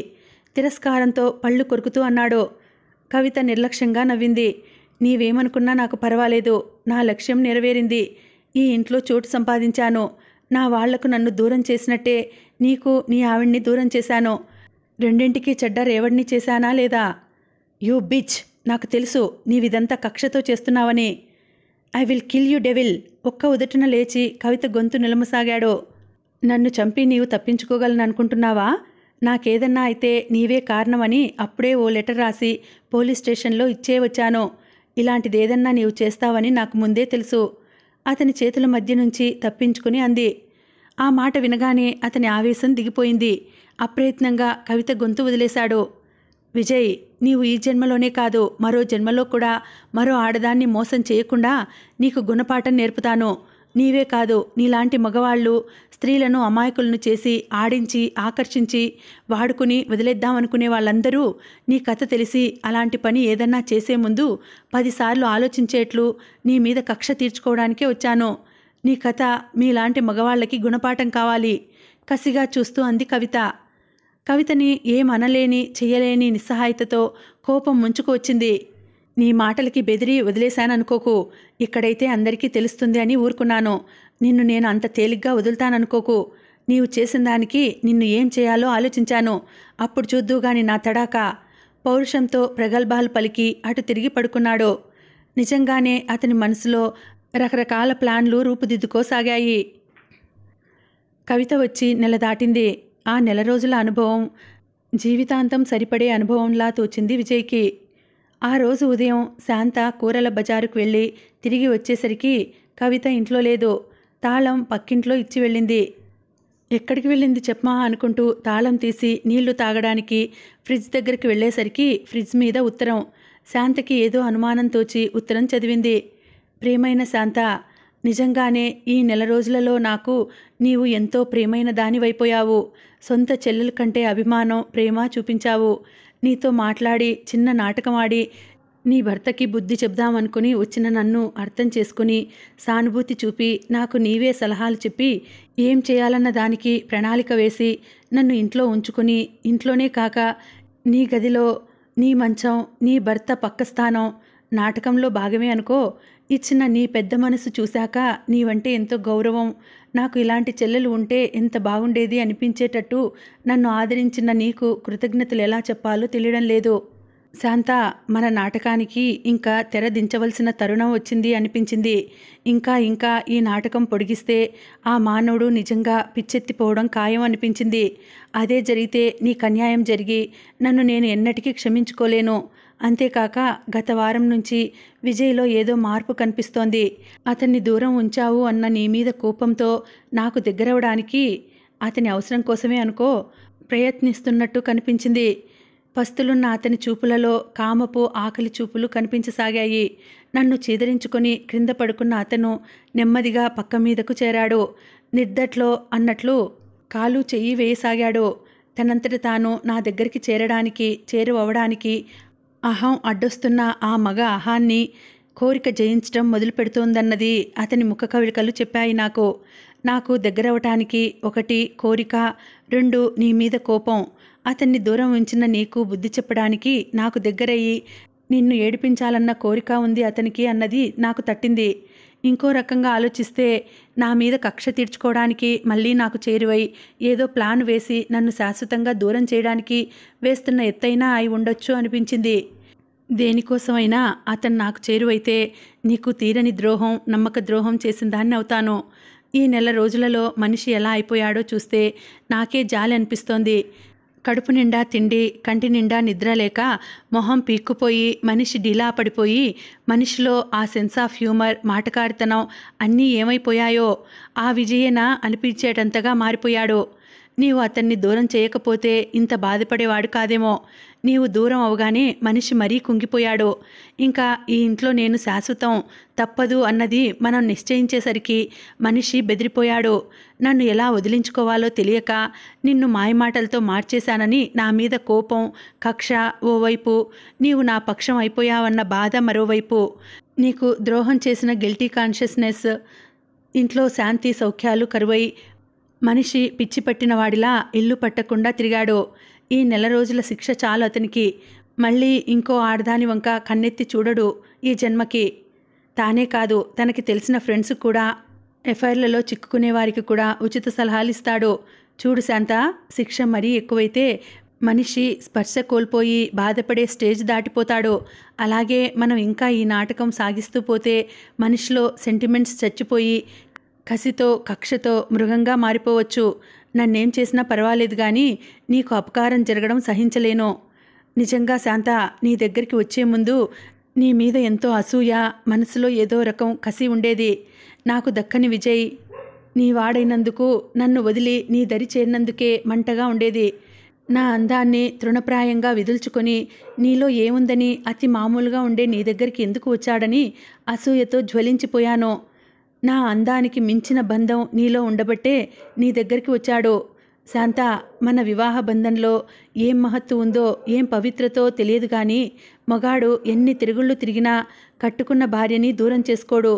తిరస్కారంతో పళ్ళు కొరుకుతూ అన్నాడు కవిత నిర్లక్ష్యంగా నవ్వింది నీవేమనుకున్నా నాకు పర్వాలేదు నా లక్ష్యం నెరవేరింది ఈ ఇంట్లో చోటు సంపాదించాను నా వాళ్లకు నన్ను దూరం చేసినట్టే నీకు నీ ఆవిడ్ని దూరం చేశాను రెండింటికి చెడ్డ రేవడిని చేశానా లేదా యూ బిచ్ నాకు తెలుసు నీవిదంతా కక్షతో చేస్తున్నావని I will kill you devil ఒక్క ఉదటిన లేచి కవిత గొంతు నిలమసాగాడు నన్ను చంపి నీవు తప్పించుకోగలననుకుంటున్నావా నాకేదన్నా అయితే నీవే కారణమని అప్పుడే ఓ లెటర్ రాసి పోలీస్ స్టేషన్లో ఇచ్చే వచ్చాను ఇలాంటిదేదన్నా నీవు చేస్తావని నాకు ముందే తెలుసు అతని చేతుల మధ్య నుంచి తప్పించుకుని అంది ఆ మాట వినగానే అతని ఆవేశం దిగిపోయింది అప్రయత్నంగా కవిత గొంతు వదిలేశాడు విజయ్ నీవు ఈ జన్మలోనే కాదు మరో జన్మలో కూడా మరో ఆడదాన్ని మోసం చేయకుండా నీకు గుణపాఠం నేర్పుతాను నీవే కాదు నీలాంటి మగవాళ్ళు స్త్రీలను అమాయకులను చేసి ఆడించి ఆకర్షించి వాడుకుని వదిలేద్దామనుకునే వాళ్ళందరూ నీ కథ తెలిసి అలాంటి పని ఏదన్నా చేసే ముందు పదిసార్లు ఆలోచించేట్లు నీ మీద కక్ష తీర్చుకోవడానికే వచ్చాను నీ కథ మీలాంటి మగవాళ్ళకి గుణపాఠం కావాలి కసిగా చూస్తూ అంది కవిత కవితని ఏం అనలేని చెయ్యలేని నిస్సహాయతతో కోపం ముంచుకు వచ్చింది నీ మాటలకి బెదిరి వదిలేశాననుకోకు ఇక్కడైతే అందరికీ తెలుస్తుంది అని ఊరుకున్నాను నిన్ను నేను అంత తేలిగ్గా వదులుతాననుకోకు నీవు చేసిన దానికి నిన్ను ఏం చేయాలో ఆలోచించాను అప్పుడు చూద్దూ గాని నా తడాక పౌరుషంతో ప్రగల్భాలు పలికి అటు తిరిగి పడుకున్నాడు నిజంగానే అతని మనసులో రకరకాల ప్లాన్లు రూపుదిద్దుకోసాగాయి కవిత వచ్చి నెల దాటింది ఆ నెల రోజుల అనుభవం జీవితాంతం సరిపడే అనుభవంలా తోచింది విజయ్కి ఆ రోజు ఉదయం శాంత కూరల బజారుకు వెళ్ళి తిరిగి వచ్చేసరికి కవిత ఇంట్లో లేదు తాళం పక్కింట్లో ఇచ్చి వెళ్ళింది ఎక్కడికి వెళ్ళింది చెప్పమా అనుకుంటూ తాళం తీసి నీళ్లు తాగడానికి ఫ్రిడ్జ్ దగ్గరికి వెళ్ళేసరికి ఫ్రిడ్జ్ మీద ఉత్తరం శాంతకి ఏదో అనుమానం తోచి ఉత్తరం చదివింది ప్రేమైన శాంత నిజంగానే ఈ నెల రోజులలో నాకు నీవు ఎంతో ప్రేమైన దానివైపోయావు సొంత చెల్లెల కంటే అభిమానం ప్రేమ చూపించావు నీతో మాట్లాడి చిన్న నాటకం ఆడి నీ భర్తకి బుద్ధి చెప్దామనుకుని వచ్చిన నన్ను అర్థం చేసుకుని సానుభూతి చూపి నాకు నీవే సలహాలు చెప్పి ఏం చేయాలన్న దానికి ప్రణాళిక వేసి నన్ను ఇంట్లో ఉంచుకుని ఇంట్లోనే కాక నీ గదిలో నీ మంచం నీ భర్త పక్క స్థానం నాటకంలో భాగమే అనుకో ఇచ్చిన నీ పెద్ద మనసు చూశాక నీవంటే ఎంతో గౌరవం నాకు ఇలాంటి చెల్లెలు ఉంటే ఎంత బాగుండేది అనిపించేటట్టు నన్ను ఆదరించిన నీకు కృతజ్ఞతలు ఎలా చెప్పాలో తెలియడం లేదు శాంత మన నాటకానికి ఇంకా తెర దించవలసిన తరుణం వచ్చింది అనిపించింది ఇంకా ఇంకా ఈ నాటకం పొడిగిస్తే ఆ మానవుడు నిజంగా పిచ్చెత్తిపోవడం ఖాయం అనిపించింది అదే జరిగితే నీకు అన్యాయం జరిగి నన్ను నేను ఎన్నటికీ క్షమించుకోలేను అంతేకాక గత వారం నుంచి విజయ్లో ఏదో మార్పు కనిపిస్తోంది అతన్ని దూరం ఉంచావు అన్న నీ మీద కోపంతో నాకు దగ్గరవడానికి అతని అవసరం కోసమే అనుకో ప్రయత్నిస్తున్నట్టు కనిపించింది పస్తులున్న అతని చూపులలో కామపు ఆకలి చూపులు కనిపించసాగాయి నన్ను చీదరించుకొని క్రింద పడుకున్న అతను నెమ్మదిగా పక్క మీదకు చేరాడు నిద్దట్లో అన్నట్లు కాలు చెయ్యి వేయసాగాడు తనంతట తాను నా దగ్గరికి చేరడానికి చేరువవడానికి అహం అడ్డొస్తున్న ఆ మగ అహాన్ని కోరిక జయించడం మొదలు పెడుతోందన్నది అతని ముఖ కవిలికలు చెప్పాయి నాకు నాకు దగ్గరవటానికి ఒకటి కోరిక రెండు నీ మీద కోపం అతన్ని దూరం ఉంచిన నీకు బుద్ధి చెప్పడానికి నాకు దగ్గరయ్యి నిన్ను ఏడిపించాలన్న కోరిక ఉంది అతనికి అన్నది నాకు తట్టింది ఇంకో రకంగా ఆలోచిస్తే నా మీద కక్ష తీర్చుకోవడానికి మళ్ళీ నాకు చేరువై ఏదో ప్లాన్ వేసి నన్ను శాశ్వతంగా దూరం చేయడానికి వేస్తున్న ఎత్తైనా అయి ఉండొచ్చు అనిపించింది దేనికోసమైనా అతను నాకు చేరువైతే నీకు తీరని ద్రోహం నమ్మక ద్రోహం చేసిన దాన్ని అవుతాను ఈ నెల రోజులలో మనిషి ఎలా అయిపోయాడో చూస్తే నాకే జాలి అనిపిస్తోంది కడుపు నిండా తిండి కంటి నిండా నిద్ర లేక మొహం పీక్కుపోయి మనిషి ఢీలా పడిపోయి మనిషిలో ఆ సెన్స్ ఆఫ్ హ్యూమర్ మాటకాడితనం అన్నీ ఏమైపోయాయో ఆ విజయన అనిపించేటంతగా మారిపోయాడు నీవు అతన్ని దూరం చేయకపోతే ఇంత బాధపడేవాడు కాదేమో నీవు దూరం అవగానే మనిషి మరీ కుంగిపోయాడు ఇంకా ఈ ఇంట్లో నేను శాశ్వతం తప్పదు అన్నది మనం నిశ్చయించేసరికి మనిషి బెదిరిపోయాడు నన్ను ఎలా వదిలించుకోవాలో తెలియక నిన్ను మాయమాటలతో మార్చేశానని నా మీద కోపం కక్ష ఓవైపు నీవు నా పక్షం అయిపోయావన్న బాధ మరోవైపు నీకు ద్రోహం చేసిన గిల్టీ కాన్షియస్నెస్ ఇంట్లో శాంతి సౌఖ్యాలు కరువై మనిషి పిచ్చి పట్టినవాడిలా ఇల్లు పట్టకుండా తిరిగాడు ఈ నెల రోజుల శిక్ష చాలు అతనికి మళ్ళీ ఇంకో ఆడదాని వంక కన్నెత్తి చూడడు ఈ జన్మకి తానే కాదు తనకి తెలిసిన ఫ్రెండ్స్ కూడా ఎఫ్ఐఆర్లలో చిక్కుకునే వారికి కూడా ఉచిత సలహాలు ఇస్తాడు చూడు శాంత శిక్ష మరీ ఎక్కువైతే మనిషి స్పర్శ కోల్పోయి బాధపడే స్టేజ్ దాటిపోతాడు అలాగే మనం ఇంకా ఈ నాటకం సాగిస్తూ పోతే మనిషిలో సెంటిమెంట్స్ చచ్చిపోయి కసితో కక్షతో మృగంగా మారిపోవచ్చు నన్నేం చేసినా పర్వాలేదు కానీ నీకు అపకారం జరగడం సహించలేను నిజంగా శాంత నీ దగ్గరికి వచ్చే ముందు నీ మీద ఎంతో అసూయ మనసులో ఏదో రకం కసి ఉండేది నాకు దక్కని విజయ్ నీ వాడైనందుకు నన్ను వదిలి నీ దరి చేరినందుకే మంటగా ఉండేది నా అందాన్ని తృణప్రాయంగా విదుల్చుకొని నీలో ఏముందని అతి మామూలుగా ఉండే నీ దగ్గరికి ఎందుకు వచ్చాడని అసూయతో జ్వలించిపోయాను నా అందానికి మించిన బంధం నీలో ఉండబట్టే నీ దగ్గరికి వచ్చాడో శాంత మన వివాహ బంధంలో ఏం మహత్తు ఉందో ఏం పవిత్రతో తెలియదు కానీ మగాడు ఎన్ని తిరుగుళ్ళు తిరిగినా కట్టుకున్న భార్యని దూరం చేసుకోడు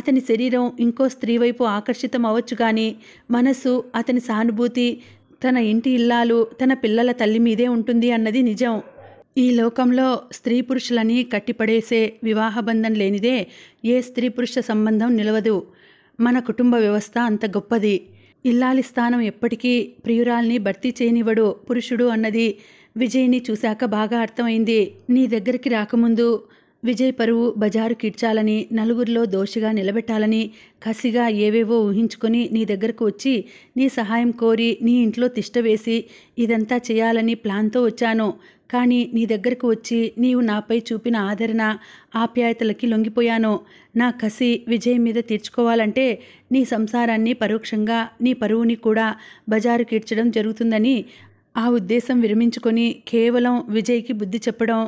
అతని శరీరం ఇంకో స్త్రీ వైపు ఆకర్షితం అవ్వచ్చు కానీ మనసు అతని సానుభూతి తన ఇంటి ఇల్లాలు తన పిల్లల తల్లి మీదే ఉంటుంది అన్నది నిజం ఈ లోకంలో స్త్రీ పురుషులని కట్టిపడేసే వివాహబంధం లేనిదే ఏ స్త్రీ పురుష సంబంధం నిలవదు మన కుటుంబ వ్యవస్థ అంత గొప్పది ఇల్లాలి స్థానం ఎప్పటికీ ప్రియురాల్ని భర్తీ చేయనివ్వడు పురుషుడు అన్నది విజయ్ని చూశాక బాగా అర్థమైంది నీ దగ్గరికి రాకముందు విజయ్ పరువు బజారు కీడ్చాలని నలుగురిలో దోషిగా నిలబెట్టాలని కసిగా ఏవేవో ఊహించుకొని నీ దగ్గరకు వచ్చి నీ సహాయం కోరి నీ ఇంట్లో తిష్టవేసి ఇదంతా చేయాలని ప్లాన్తో వచ్చాను కానీ నీ దగ్గరకు వచ్చి నీవు నాపై చూపిన ఆదరణ ఆప్యాయతలకి లొంగిపోయాను నా కసి విజయ్ మీద తీర్చుకోవాలంటే నీ సంసారాన్ని పరోక్షంగా నీ పరువుని కూడా బజారు ఇడ్చడం జరుగుతుందని ఆ ఉద్దేశం విరమించుకొని కేవలం విజయ్కి బుద్ధి చెప్పడం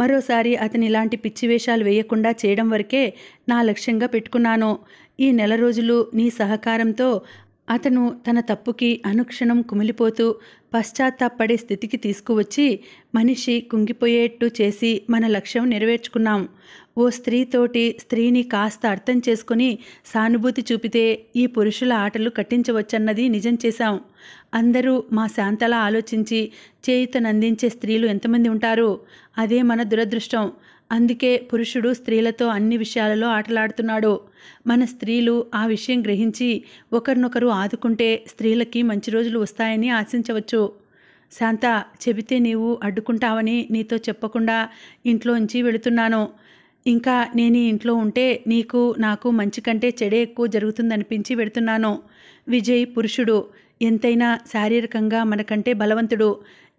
మరోసారి అతని ఇలాంటి పిచ్చి వేషాలు వేయకుండా చేయడం వరకే నా లక్ష్యంగా పెట్టుకున్నాను ఈ నెల రోజులు నీ సహకారంతో అతను తన తప్పుకి అనుక్షణం కుమిలిపోతూ పశ్చాత్తాపడే స్థితికి తీసుకువచ్చి మనిషి కుంగిపోయేట్టు చేసి మన లక్ష్యం నెరవేర్చుకున్నాం ఓ స్త్రీతోటి స్త్రీని కాస్త అర్థం చేసుకుని సానుభూతి చూపితే ఈ పురుషుల ఆటలు కట్టించవచ్చన్నది నిజం చేశాం అందరూ మా శాంతలా ఆలోచించి చేయుతనందించే స్త్రీలు ఎంతమంది ఉంటారు అదే మన దురదృష్టం అందుకే పురుషుడు స్త్రీలతో అన్ని విషయాలలో ఆటలాడుతున్నాడు మన స్త్రీలు ఆ విషయం గ్రహించి ఒకరినొకరు ఆదుకుంటే స్త్రీలకి మంచి రోజులు వస్తాయని ఆశించవచ్చు శాంత చెబితే నీవు అడ్డుకుంటావని నీతో చెప్పకుండా ఇంట్లోంచి వెళుతున్నాను ఇంకా నేను ఇంట్లో ఉంటే నీకు నాకు మంచి కంటే చెడే ఎక్కువ జరుగుతుందనిపించి వెడుతున్నాను విజయ్ పురుషుడు ఎంతైనా శారీరకంగా మనకంటే బలవంతుడు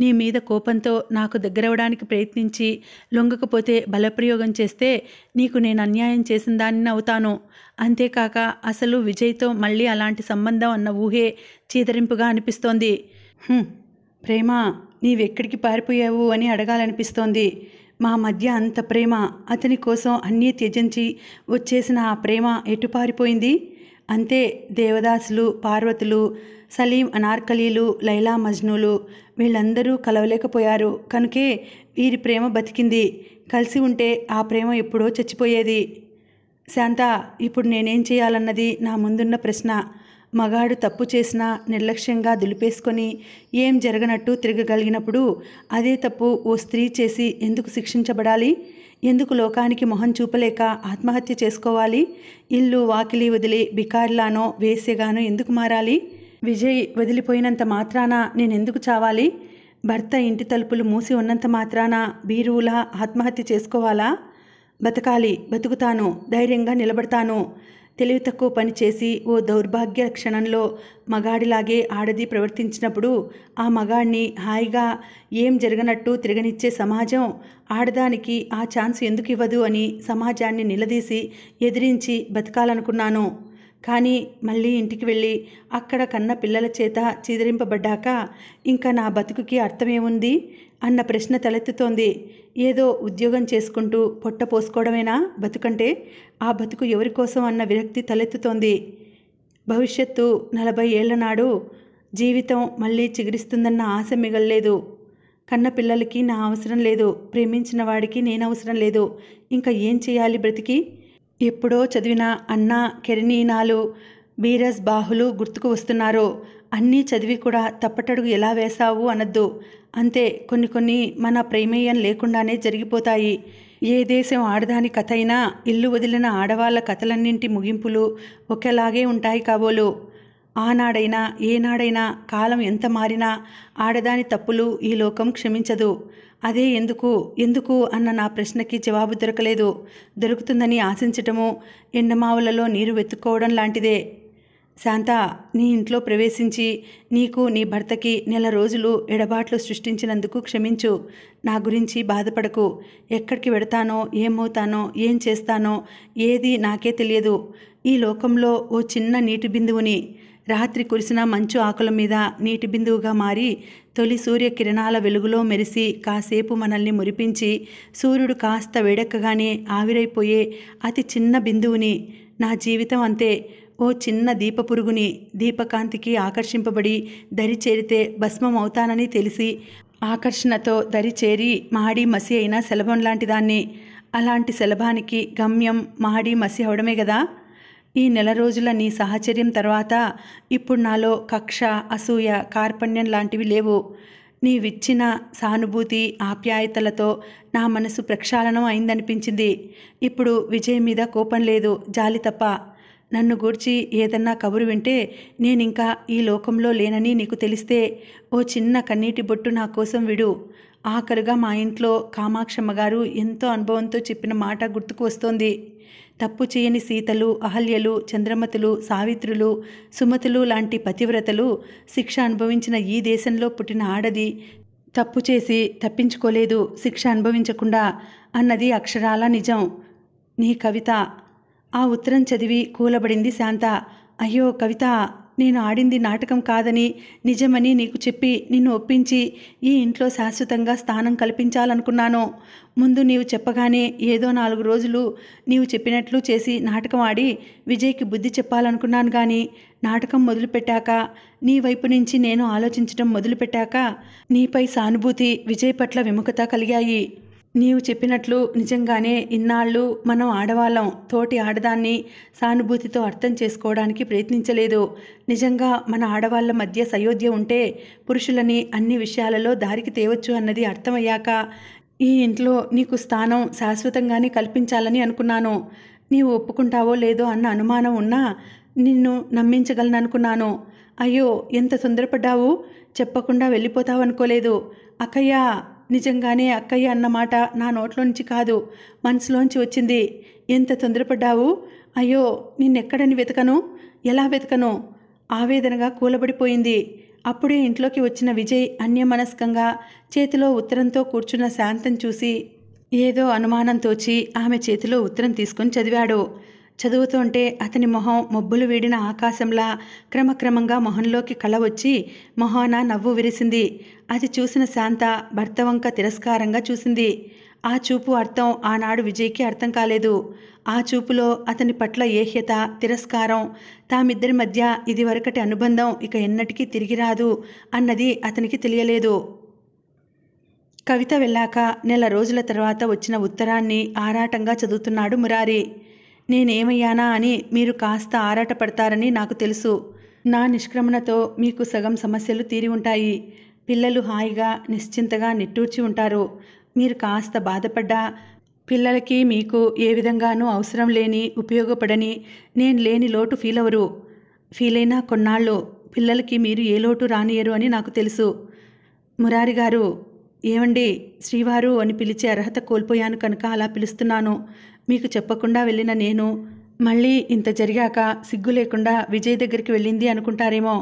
నీ మీద కోపంతో నాకు దగ్గరవడానికి ప్రయత్నించి లొంగకపోతే బలప్రయోగం చేస్తే నీకు నేను అన్యాయం చేసిన దానిని అవుతాను అంతేకాక అసలు విజయ్తో మళ్ళీ అలాంటి సంబంధం అన్న ఊహే చీదరింపుగా అనిపిస్తోంది ప్రేమ నీవెక్కడికి పారిపోయావు అని అడగాలనిపిస్తోంది మా మధ్య అంత ప్రేమ అతని కోసం అన్నీ త్యజించి వచ్చేసిన ఆ ప్రేమ ఎటు పారిపోయింది అంతే దేవదాసులు పార్వతులు సలీం అనార్కలీలు లైలా మజ్నూలు వీళ్ళందరూ కలవలేకపోయారు కనుకే వీరి ప్రేమ బతికింది కలిసి ఉంటే ఆ ప్రేమ ఎప్పుడో చచ్చిపోయేది శాంత ఇప్పుడు నేనేం చేయాలన్నది నా ముందున్న ప్రశ్న మగాడు తప్పు చేసినా నిర్లక్ష్యంగా దులిపేసుకొని ఏం జరగనట్టు తిరగగలిగినప్పుడు అదే తప్పు ఓ స్త్రీ చేసి ఎందుకు శిక్షించబడాలి ఎందుకు లోకానికి మొహం చూపలేక ఆత్మహత్య చేసుకోవాలి ఇల్లు వాకిలి వదిలి బికార్లానో వేసేగానో ఎందుకు మారాలి విజయ్ వదిలిపోయినంత మాత్రాన నేనెందుకు చావాలి భర్త ఇంటి తలుపులు మూసి ఉన్నంత మాత్రాన బీరువులా ఆత్మహత్య చేసుకోవాలా బతకాలి బతుకుతాను ధైర్యంగా నిలబడతాను తెలివి తక్కువ పనిచేసి ఓ దౌర్భాగ్య క్షణంలో మగాడిలాగే ఆడది ప్రవర్తించినప్పుడు ఆ మగాడిని హాయిగా ఏం జరగనట్టు తిరగనిచ్చే సమాజం ఆడదానికి ఆ ఛాన్స్ ఎందుకు ఇవ్వదు అని సమాజాన్ని నిలదీసి ఎదిరించి బతకాలనుకున్నాను కానీ మళ్ళీ ఇంటికి వెళ్ళి అక్కడ కన్న పిల్లల చేత చీదరింపబడ్డాక ఇంకా నా బతుకుకి అర్థమేముంది అన్న ప్రశ్న తలెత్తుతోంది ఏదో ఉద్యోగం చేసుకుంటూ పొట్ట పోసుకోవడమేనా బతుకంటే ఆ బతుకు ఎవరి కోసం అన్న విరక్తి తలెత్తుతోంది భవిష్యత్తు నలభై ఏళ్ల నాడు జీవితం మళ్ళీ చిగురిస్తుందన్న ఆశ మిగల్లేదు కన్న పిల్లలకి నా అవసరం లేదు ప్రేమించిన వాడికి నేను అవసరం లేదు ఇంకా ఏం చేయాలి బ్రతికి ఎప్పుడో చదివిన అన్న కెరణీనాలు బీరస్ బాహులు గుర్తుకు వస్తున్నారు అన్నీ చదివి కూడా తప్పటడుగు ఎలా వేశావు అనద్దు అంతే కొన్ని కొన్ని మన ప్రేమేయం లేకుండానే జరిగిపోతాయి ఏ దేశం ఆడదాని కథ అయినా ఇల్లు వదిలిన ఆడవాళ్ళ కథలన్నింటి ముగింపులు ఒకేలాగే ఉంటాయి కాబోలు ఆనాడైనా ఏనాడైనా కాలం ఎంత మారినా ఆడదాని తప్పులు ఈ లోకం క్షమించదు అదే ఎందుకు ఎందుకు అన్న నా ప్రశ్నకి జవాబు దొరకలేదు దొరుకుతుందని ఆశించటము ఎండమావులలో నీరు వెతుక్కోవడం లాంటిదే శాంత నీ ఇంట్లో ప్రవేశించి నీకు నీ భర్తకి నెల రోజులు ఎడబాట్లు సృష్టించినందుకు క్షమించు నా గురించి బాధపడకు ఎక్కడికి వెడతానో ఏమవుతానో ఏం చేస్తానో ఏది నాకే తెలియదు ఈ లోకంలో ఓ చిన్న నీటి బిందువుని రాత్రి కురిసిన మంచు ఆకుల మీద నీటి బిందువుగా మారి తొలి సూర్య కిరణాల వెలుగులో మెరిసి కాసేపు మనల్ని మురిపించి సూర్యుడు కాస్త వేడెక్కగానే ఆవిరైపోయే అతి చిన్న బిందువుని నా జీవితం అంతే ఓ చిన్న దీపపురుగుని దీపకాంతికి ఆకర్షింపబడి దరి చేరితే భస్మం అవుతానని తెలిసి ఆకర్షణతో దరి చేరి మహడీ మసి అయిన శలభం లాంటిదాన్ని అలాంటి శలభానికి గమ్యం మహడీ మసి అవడమే కదా ఈ నెల రోజుల నీ సాహచర్యం తర్వాత ఇప్పుడు నాలో కక్ష అసూయ కార్పణ్యం లాంటివి లేవు విచ్చిన సానుభూతి ఆప్యాయతలతో నా మనసు ప్రక్షాళనం అయిందనిపించింది ఇప్పుడు విజయ్ మీద కోపం లేదు జాలి తప్ప నన్ను గూర్చి ఏదన్నా కబురు వింటే నేనింకా ఈ లోకంలో లేనని నీకు తెలిస్తే ఓ చిన్న కన్నీటి బొట్టు నా కోసం విడు ఆఖరుగా మా ఇంట్లో కామాక్షమ్మ గారు ఎంతో అనుభవంతో చెప్పిన మాట గుర్తుకు వస్తోంది తప్పు చేయని సీతలు అహల్యలు చంద్రమతులు సావిత్రులు సుమతులు లాంటి పతివ్రతలు శిక్ష అనుభవించిన ఈ దేశంలో పుట్టిన ఆడది తప్పు చేసి తప్పించుకోలేదు శిక్ష అనుభవించకుండా అన్నది అక్షరాల నిజం నీ కవిత ఆ ఉత్తరం చదివి కూలబడింది శాంత అయ్యో కవిత నేను ఆడింది నాటకం కాదని నిజమని నీకు చెప్పి నిన్ను ఒప్పించి ఈ ఇంట్లో శాశ్వతంగా స్థానం కల్పించాలనుకున్నాను ముందు నీవు చెప్పగానే ఏదో నాలుగు రోజులు నీవు చెప్పినట్లు చేసి నాటకం ఆడి విజయ్కి బుద్ధి చెప్పాలనుకున్నాను కానీ నాటకం మొదలుపెట్టాక నీ వైపు నుంచి నేను ఆలోచించడం మొదలుపెట్టాక నీపై సానుభూతి విజయ్ పట్ల విముఖత కలిగాయి నీవు చెప్పినట్లు నిజంగానే ఇన్నాళ్ళు మనం ఆడవాళ్ళం తోటి ఆడదాన్ని సానుభూతితో అర్థం చేసుకోవడానికి ప్రయత్నించలేదు నిజంగా మన ఆడవాళ్ళ మధ్య సయోధ్య ఉంటే పురుషులని అన్ని విషయాలలో దారికి తేవచ్చు అన్నది అర్థమయ్యాక ఈ ఇంట్లో నీకు స్థానం శాశ్వతంగానే కల్పించాలని అనుకున్నాను నీవు ఒప్పుకుంటావో లేదో అన్న అనుమానం ఉన్నా నిన్ను నమ్మించగలను అనుకున్నాను అయ్యో ఎంత తొందరపడ్డావు చెప్పకుండా వెళ్ళిపోతావనుకోలేదు అక్కయ్య నిజంగానే అక్కయ్య అన్నమాట నా నోట్లోంచి కాదు మనసులోంచి వచ్చింది ఎంత తొందరపడ్డావు అయ్యో నిన్నెక్కడని వెతకను ఎలా వెతకను ఆవేదనగా కూలబడిపోయింది అప్పుడే ఇంట్లోకి వచ్చిన విజయ్ అన్యమనస్కంగా చేతిలో ఉత్తరంతో కూర్చున్న శాంతం చూసి ఏదో అనుమానం తోచి ఆమె చేతిలో ఉత్తరం తీసుకుని చదివాడు చదువుతుంటే అతని మొహం మబ్బులు వీడిన ఆకాశంలా క్రమక్రమంగా మొహంలోకి కళ వచ్చి మొహాన నవ్వు విరిసింది అది చూసిన శాంత భర్త వంక తిరస్కారంగా చూసింది ఆ చూపు అర్థం ఆనాడు విజయ్కి అర్థం కాలేదు ఆ చూపులో అతని పట్ల ఏహ్యత తిరస్కారం తామిద్దరి మధ్య ఇదివరకటి అనుబంధం ఇక ఎన్నటికీ తిరిగి రాదు అన్నది అతనికి తెలియలేదు కవిత వెళ్ళాక నెల రోజుల తర్వాత వచ్చిన ఉత్తరాన్ని ఆరాటంగా చదువుతున్నాడు మురారి నేనేమయ్యానా అని మీరు కాస్త ఆరాటపడతారని నాకు తెలుసు నా నిష్క్రమణతో మీకు సగం సమస్యలు తీరి ఉంటాయి పిల్లలు హాయిగా నిశ్చింతగా నిట్టూర్చి ఉంటారు మీరు కాస్త బాధపడ్డా పిల్లలకి మీకు ఏ విధంగానూ అవసరం లేని ఉపయోగపడని నేను లేని లోటు ఫీల్ అవరు ఫీల్ అయినా కొన్నాళ్ళు పిల్లలకి మీరు ఏ లోటు రానియరు అని నాకు తెలుసు మురారి గారు ఏమండి శ్రీవారు అని పిలిచే అర్హత కోల్పోయాను కనుక అలా పిలుస్తున్నాను మీకు చెప్పకుండా వెళ్ళిన నేను మళ్ళీ ఇంత జరిగాక సిగ్గు లేకుండా విజయ్ దగ్గరికి వెళ్ళింది అనుకుంటారేమో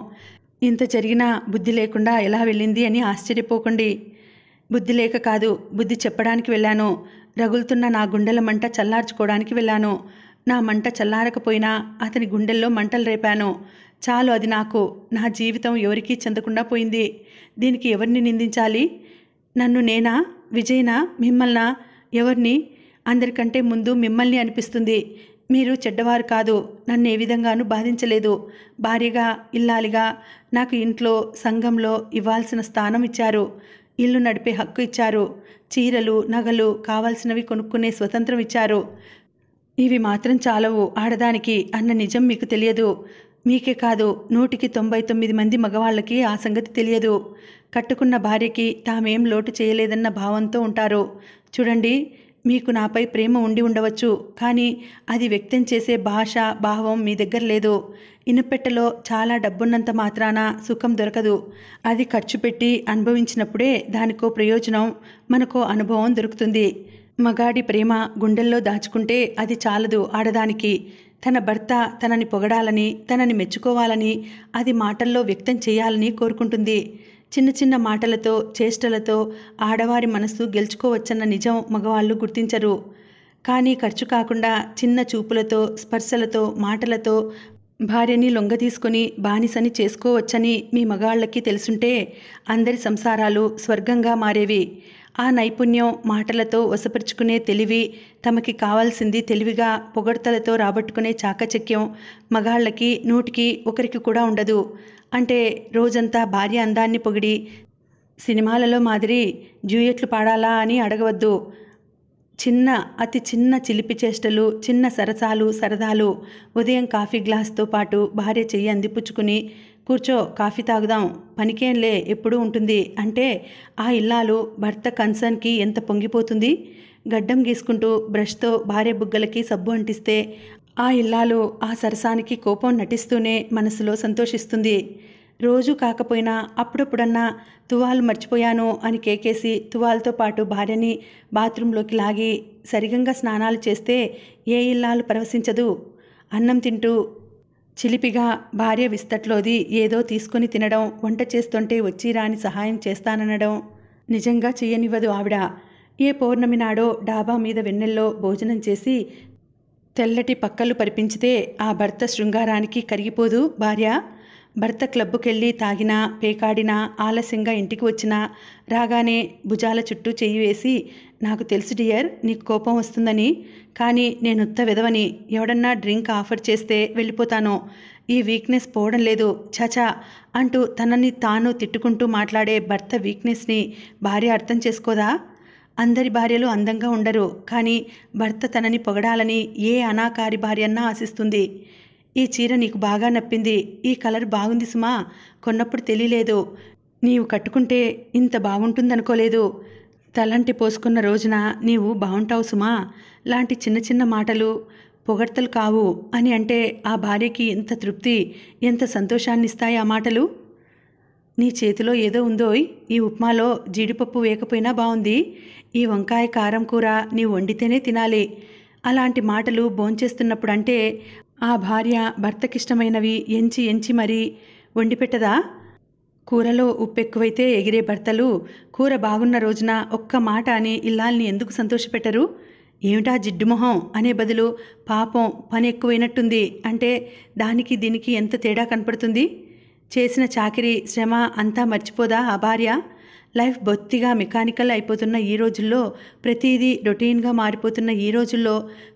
ఇంత జరిగినా బుద్ధి లేకుండా ఎలా వెళ్ళింది అని ఆశ్చర్యపోకండి బుద్ధి లేక కాదు బుద్ధి చెప్పడానికి వెళ్ళాను రగులుతున్న నా గుండెల మంట చల్లార్చుకోవడానికి వెళ్ళాను నా మంట చల్లారకపోయినా అతని గుండెల్లో మంటలు రేపాను చాలు అది నాకు నా జీవితం ఎవరికీ చెందకుండా పోయింది దీనికి ఎవరిని నిందించాలి నన్ను నేనా విజయనా మిమ్మల్నా ఎవరిని అందరికంటే ముందు మిమ్మల్ని అనిపిస్తుంది మీరు చెడ్డవారు కాదు నన్ను ఏ విధంగానూ బాధించలేదు భార్యగా ఇల్లాలిగా నాకు ఇంట్లో సంఘంలో ఇవ్వాల్సిన స్థానం ఇచ్చారు ఇల్లు నడిపే హక్కు ఇచ్చారు చీరలు నగలు కావాల్సినవి కొనుక్కునే స్వతంత్రం ఇచ్చారు ఇవి మాత్రం చాలవు ఆడదానికి అన్న నిజం మీకు తెలియదు మీకే కాదు నూటికి తొంభై తొమ్మిది మంది మగవాళ్ళకి ఆ సంగతి తెలియదు కట్టుకున్న భార్యకి తామేం లోటు చేయలేదన్న భావంతో ఉంటారు చూడండి మీకు నాపై ప్రేమ ఉండి ఉండవచ్చు కానీ అది వ్యక్తం చేసే భాష భావం మీ దగ్గర లేదు ఇనపెట్టెలో చాలా డబ్బున్నంత మాత్రాన సుఖం దొరకదు అది ఖర్చు పెట్టి అనుభవించినప్పుడే దానికో ప్రయోజనం మనకో అనుభవం దొరుకుతుంది మగాడి ప్రేమ గుండెల్లో దాచుకుంటే అది చాలదు ఆడదానికి తన భర్త తనని పొగడాలని తనని మెచ్చుకోవాలని అది మాటల్లో వ్యక్తం చేయాలని కోరుకుంటుంది చిన్న చిన్న మాటలతో చేష్టలతో ఆడవారి మనస్సు గెలుచుకోవచ్చన్న నిజం మగవాళ్ళు గుర్తించరు కానీ ఖర్చు కాకుండా చిన్న చూపులతో స్పర్శలతో మాటలతో భార్యని లొంగ తీసుకుని బానిసని చేసుకోవచ్చని మీ మగాళ్ళకి తెలుసుంటే అందరి సంసారాలు స్వర్గంగా మారేవి ఆ నైపుణ్యం మాటలతో వసపరుచుకునే తెలివి తమకి కావాల్సింది తెలివిగా పొగడ్తలతో రాబట్టుకునే చాకచక్యం మగాళ్ళకి నూటికి ఒకరికి కూడా ఉండదు అంటే రోజంతా భార్య అందాన్ని పొగిడి సినిమాలలో మాదిరి జూయట్లు పాడాలా అని అడగవద్దు చిన్న అతి చిన్న చిలిపి చేష్టలు చిన్న సరసాలు సరదాలు ఉదయం కాఫీ గ్లాస్తో పాటు భార్య చెయ్యి అందిపుచ్చుకుని కూర్చో కాఫీ తాగుదాం పనికేంలే ఎప్పుడూ ఉంటుంది అంటే ఆ ఇల్లాలు భర్త కన్సర్న్కి ఎంత పొంగిపోతుంది గడ్డం గీసుకుంటూ బ్రష్తో భార్య బుగ్గలకి సబ్బు అంటిస్తే ఆ ఇల్లాలు ఆ సరసానికి కోపం నటిస్తూనే మనసులో సంతోషిస్తుంది రోజు కాకపోయినా అప్పుడప్పుడన్నా తువాలు మర్చిపోయాను అని కేకేసి తువాల్తో పాటు భార్యని బాత్రూంలోకి లాగి సరిగంగా స్నానాలు చేస్తే ఏ ఇల్లాలు ప్రవశించదు అన్నం తింటూ చిలిపిగా భార్య విస్తట్లోది ఏదో తీసుకొని తినడం వంట చేస్తుంటే వచ్చి రాని సహాయం చేస్తాననడం నిజంగా చేయనివ్వదు ఆవిడ ఏ పౌర్ణమి నాడో డాబా మీద వెన్నెల్లో భోజనం చేసి తెల్లటి పక్కలు పరిపించితే ఆ భర్త శృంగారానికి కరిగిపోదు భార్య భర్త క్లబ్బుకెళ్ళి తాగినా పేకాడినా ఆలస్యంగా ఇంటికి వచ్చినా రాగానే భుజాల చుట్టూ చెయ్యి వేసి నాకు తెలుసు డియర్ నీకు కోపం వస్తుందని కానీ నేను ఉత్త విధవని ఎవడన్నా డ్రింక్ ఆఫర్ చేస్తే వెళ్ళిపోతాను ఈ వీక్నెస్ పోవడం లేదు చచా అంటూ తనని తాను తిట్టుకుంటూ మాట్లాడే భర్త వీక్నెస్ని భార్య అర్థం చేసుకోదా అందరి భార్యలు అందంగా ఉండరు కానీ భర్త తనని పొగడాలని ఏ అనాకారి భార్యన్నా ఆశిస్తుంది ఈ చీర నీకు బాగా నప్పింది ఈ కలర్ బాగుంది సుమా కొన్నప్పుడు తెలియలేదు నీవు కట్టుకుంటే ఇంత బాగుంటుందనుకోలేదు తలంటి పోసుకున్న రోజున నీవు బాగుంటావు సుమా లాంటి చిన్న చిన్న మాటలు పొగడ్తలు కావు అని అంటే ఆ భార్యకి ఎంత తృప్తి ఎంత సంతోషాన్నిస్తాయి ఆ మాటలు నీ చేతిలో ఏదో ఉందోయ్ ఈ ఉప్మాలో జీడిపప్పు వేయకపోయినా బాగుంది ఈ వంకాయ కారం కూర నీ వండితేనే తినాలి అలాంటి మాటలు భోంచేస్తున్నప్పుడు అంటే ఆ భార్య భర్తకిష్టమైనవి ఎంచి ఎంచి మరీ వండిపెట్టదా కూరలో ఉప్పు ఎక్కువైతే ఎగిరే భర్తలు కూర బాగున్న రోజున ఒక్క మాట అని ఇల్లాల్ని ఎందుకు సంతోషపెట్టరు ఏమిటా జిడ్డుమొహం అనే బదులు పాపం పని ఎక్కువైనట్టుంది అంటే దానికి దీనికి ఎంత తేడా కనపడుతుంది చేసిన చాకరీ శ్రమ అంతా మర్చిపోదా ఆ భార్య లైఫ్ బొత్తిగా మెకానికల్ అయిపోతున్న ఈ రోజుల్లో ప్రతిదీ రొటీన్గా మారిపోతున్న ఈ రోజుల్లో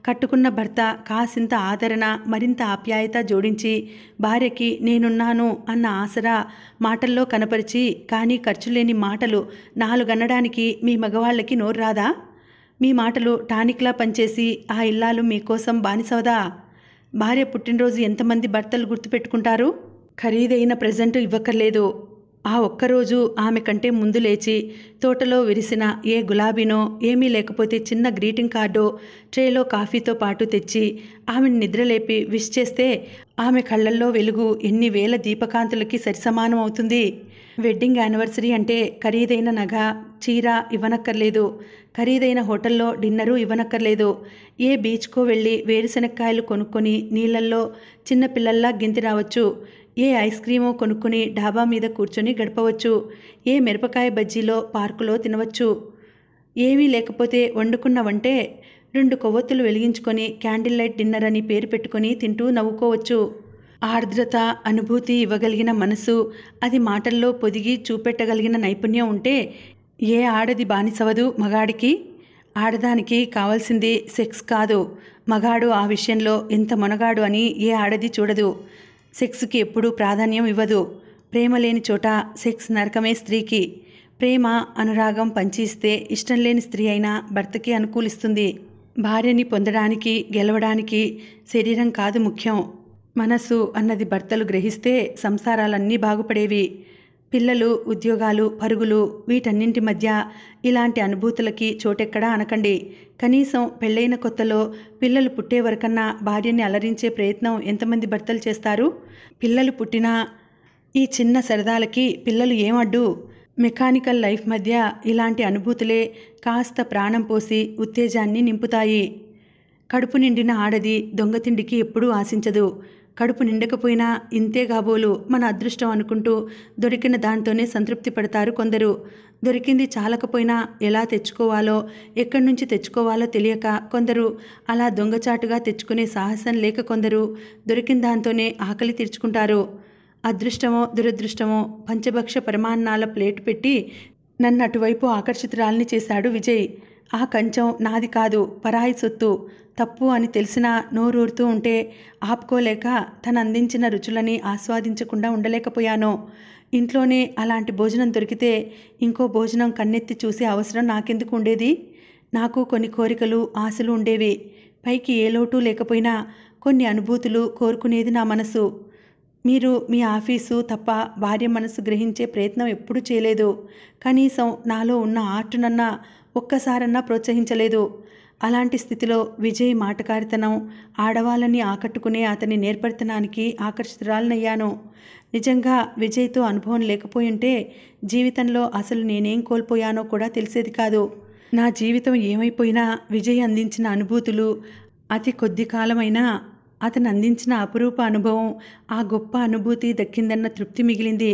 కట్టుకున్న భర్త కాసింత ఆదరణ మరింత ఆప్యాయత జోడించి భార్యకి నేనున్నాను అన్న ఆసరా మాటల్లో కనపరిచి కానీ ఖర్చులేని మాటలు నాలుగనడానికి మీ మగవాళ్ళకి నోరు రాదా మీ మాటలు టానిక్లా పనిచేసి ఆ ఇల్లాలు మీకోసం బానిసవదా భార్య పుట్టినరోజు ఎంతమంది భర్తలు గుర్తుపెట్టుకుంటారు ఖరీదైన ప్రజెంట్ ఇవ్వక్కర్లేదు ఆ ఒక్కరోజు ఆమె కంటే ముందు లేచి తోటలో విరిసిన ఏ గులాబీనో ఏమీ లేకపోతే చిన్న గ్రీటింగ్ కార్డో ట్రేలో కాఫీతో పాటు తెచ్చి ఆమెను నిద్రలేపి విష్ చేస్తే ఆమె కళ్ళల్లో వెలుగు ఎన్ని వేల దీపకాంతులకి సరిసమానం అవుతుంది వెడ్డింగ్ యానివర్సరీ అంటే ఖరీదైన నగ చీర ఇవ్వనక్కర్లేదు ఖరీదైన హోటల్లో డిన్నరు ఇవ్వనక్కర్లేదు ఏ బీచ్కో వెళ్ళి వేరుశనక్కాయలు కొనుక్కొని నీళ్ళల్లో చిన్నపిల్లల్లా గింతి రావచ్చు ఏ ఐస్ క్రీమో కొనుక్కుని డాబా మీద కూర్చొని గడపవచ్చు ఏ మిరపకాయ బజ్జీలో పార్కులో తినవచ్చు ఏమీ లేకపోతే వండుకున్న వంటే రెండు కొవ్వొత్తులు వెలిగించుకొని క్యాండిల్ లైట్ డిన్నర్ అని పేరు పెట్టుకొని తింటూ నవ్వుకోవచ్చు ఆర్ద్రత అనుభూతి ఇవ్వగలిగిన మనసు అది మాటల్లో పొదిగి చూపెట్టగలిగిన నైపుణ్యం ఉంటే ఏ ఆడది బానిసవదు మగాడికి ఆడదానికి కావాల్సింది సెక్స్ కాదు మగాడు ఆ విషయంలో ఎంత మొనగాడు అని ఏ ఆడది చూడదు సెక్స్కి ఎప్పుడూ ప్రాధాన్యం ఇవ్వదు ప్రేమ లేని చోట సెక్స్ నరకమే స్త్రీకి ప్రేమ అనురాగం పంచిస్తే ఇష్టం లేని స్త్రీ అయినా భర్తకి అనుకూలిస్తుంది భార్యని పొందడానికి గెలవడానికి శరీరం కాదు ముఖ్యం మనసు అన్నది భర్తలు గ్రహిస్తే సంసారాలన్నీ బాగుపడేవి పిల్లలు ఉద్యోగాలు పరుగులు వీటన్నింటి మధ్య ఇలాంటి అనుభూతులకి చోటెక్కడా అనకండి కనీసం పెళ్ళైన కొత్తలో పిల్లలు పుట్టే వరకన్నా భార్యని అలరించే ప్రయత్నం ఎంతమంది భర్తలు చేస్తారు పిల్లలు పుట్టినా ఈ చిన్న సరదాలకి పిల్లలు ఏమడ్డు మెకానికల్ లైఫ్ మధ్య ఇలాంటి అనుభూతులే కాస్త ప్రాణం పోసి ఉత్తేజాన్ని నింపుతాయి కడుపు నిండిన ఆడది దొంగతిండికి ఎప్పుడూ ఆశించదు కడుపు నిండకపోయినా ఇంతే కాబోలు మన అదృష్టం అనుకుంటూ దొరికిన దాంతోనే సంతృప్తి పడతారు కొందరు దొరికింది చాలకపోయినా ఎలా తెచ్చుకోవాలో ఎక్కడి నుంచి తెచ్చుకోవాలో తెలియక కొందరు అలా దొంగచాటుగా తెచ్చుకునే సాహసం లేక కొందరు దొరికిన దాంతోనే ఆకలి తీర్చుకుంటారు అదృష్టమో దురదృష్టమో పంచభక్ష పరిమాణాల ప్లేట్ పెట్టి నన్ను అటువైపు ఆకర్షితురాల్ని చేశాడు విజయ్ ఆ కంచం నాది కాదు పరాయి సొత్తు తప్పు అని తెలిసినా నోరూరుతూ ఉంటే ఆపుకోలేక తను అందించిన రుచులని ఆస్వాదించకుండా ఉండలేకపోయాను ఇంట్లోనే అలాంటి భోజనం దొరికితే ఇంకో భోజనం కన్నెత్తి చూసే అవసరం నాకెందుకు ఉండేది నాకు కొన్ని కోరికలు ఆశలు ఉండేవి పైకి ఏ లోటు లేకపోయినా కొన్ని అనుభూతులు కోరుకునేది నా మనసు మీరు మీ ఆఫీసు తప్ప భార్య మనసు గ్రహించే ప్రయత్నం ఎప్పుడూ చేయలేదు కనీసం నాలో ఉన్న ఆర్టునన్నా ఒక్కసారన్నా ప్రోత్సహించలేదు అలాంటి స్థితిలో విజయ్ మాటకారితనం ఆడవాళ్ళని ఆకట్టుకునే అతని నేర్పరితనానికి ఆకర్షితురాలనయ్యాను నిజంగా విజయ్తో అనుభవం లేకపోయింటే జీవితంలో అసలు నేనేం కోల్పోయానో కూడా తెలిసేది కాదు నా జీవితం ఏమైపోయినా విజయ్ అందించిన అనుభూతులు అతి కొద్ది కాలమైనా అతను అందించిన అపురూప అనుభవం ఆ గొప్ప అనుభూతి దక్కిందన్న తృప్తి మిగిలింది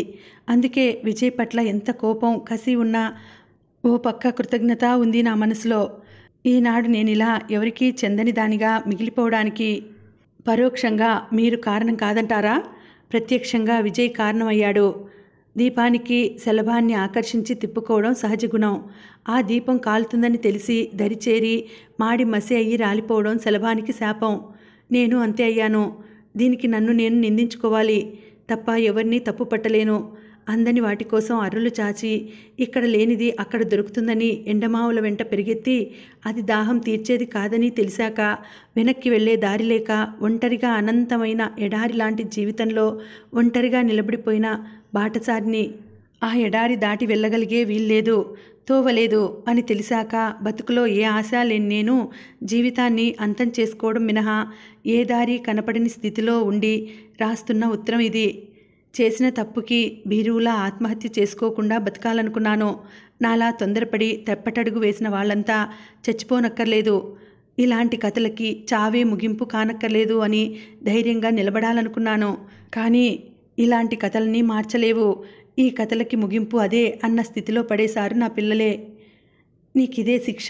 అందుకే విజయ్ పట్ల ఎంత కోపం కసి ఉన్నా ఓ పక్క కృతజ్ఞత ఉంది నా మనసులో ఈనాడు నేనిలా ఎవరికీ చెందని దానిగా మిగిలిపోవడానికి పరోక్షంగా మీరు కారణం కాదంటారా ప్రత్యక్షంగా విజయ్ కారణమయ్యాడు దీపానికి శలభాన్ని ఆకర్షించి తిప్పుకోవడం సహజ గుణం ఆ దీపం కాలుతుందని తెలిసి దరిచేరి మాడి మసి అయ్యి రాలిపోవడం శలభానికి శాపం నేను అంతే అయ్యాను దీనికి నన్ను నేను నిందించుకోవాలి తప్ప ఎవరిని తప్పు పట్టలేను అందని వాటి కోసం అర్రులు చాచి ఇక్కడ లేనిది అక్కడ దొరుకుతుందని ఎండమావుల వెంట పెరిగెత్తి అది దాహం తీర్చేది కాదని తెలిసాక వెనక్కి వెళ్ళే దారి లేక ఒంటరిగా అనంతమైన ఎడారి లాంటి జీవితంలో ఒంటరిగా నిలబడిపోయిన బాటసారిని ఆ ఎడారి దాటి వెళ్ళగలిగే వీల్లేదు తోవలేదు అని తెలిసాక బతుకులో ఏ ఆశ లేని నేను జీవితాన్ని అంతం చేసుకోవడం మినహా ఏ దారి కనపడని స్థితిలో ఉండి రాస్తున్న ఉత్తరం ఇది చేసిన తప్పుకి బీరువులా ఆత్మహత్య చేసుకోకుండా బతకాలనుకున్నాను నాలా తొందరపడి తెప్పటడుగు వేసిన వాళ్ళంతా చచ్చిపోనక్కర్లేదు ఇలాంటి కథలకి చావే ముగింపు కానక్కర్లేదు అని ధైర్యంగా నిలబడాలనుకున్నాను కానీ ఇలాంటి కథల్ని మార్చలేవు ఈ కథలకి ముగింపు అదే అన్న స్థితిలో పడేశారు నా పిల్లలే నీకిదే శిక్ష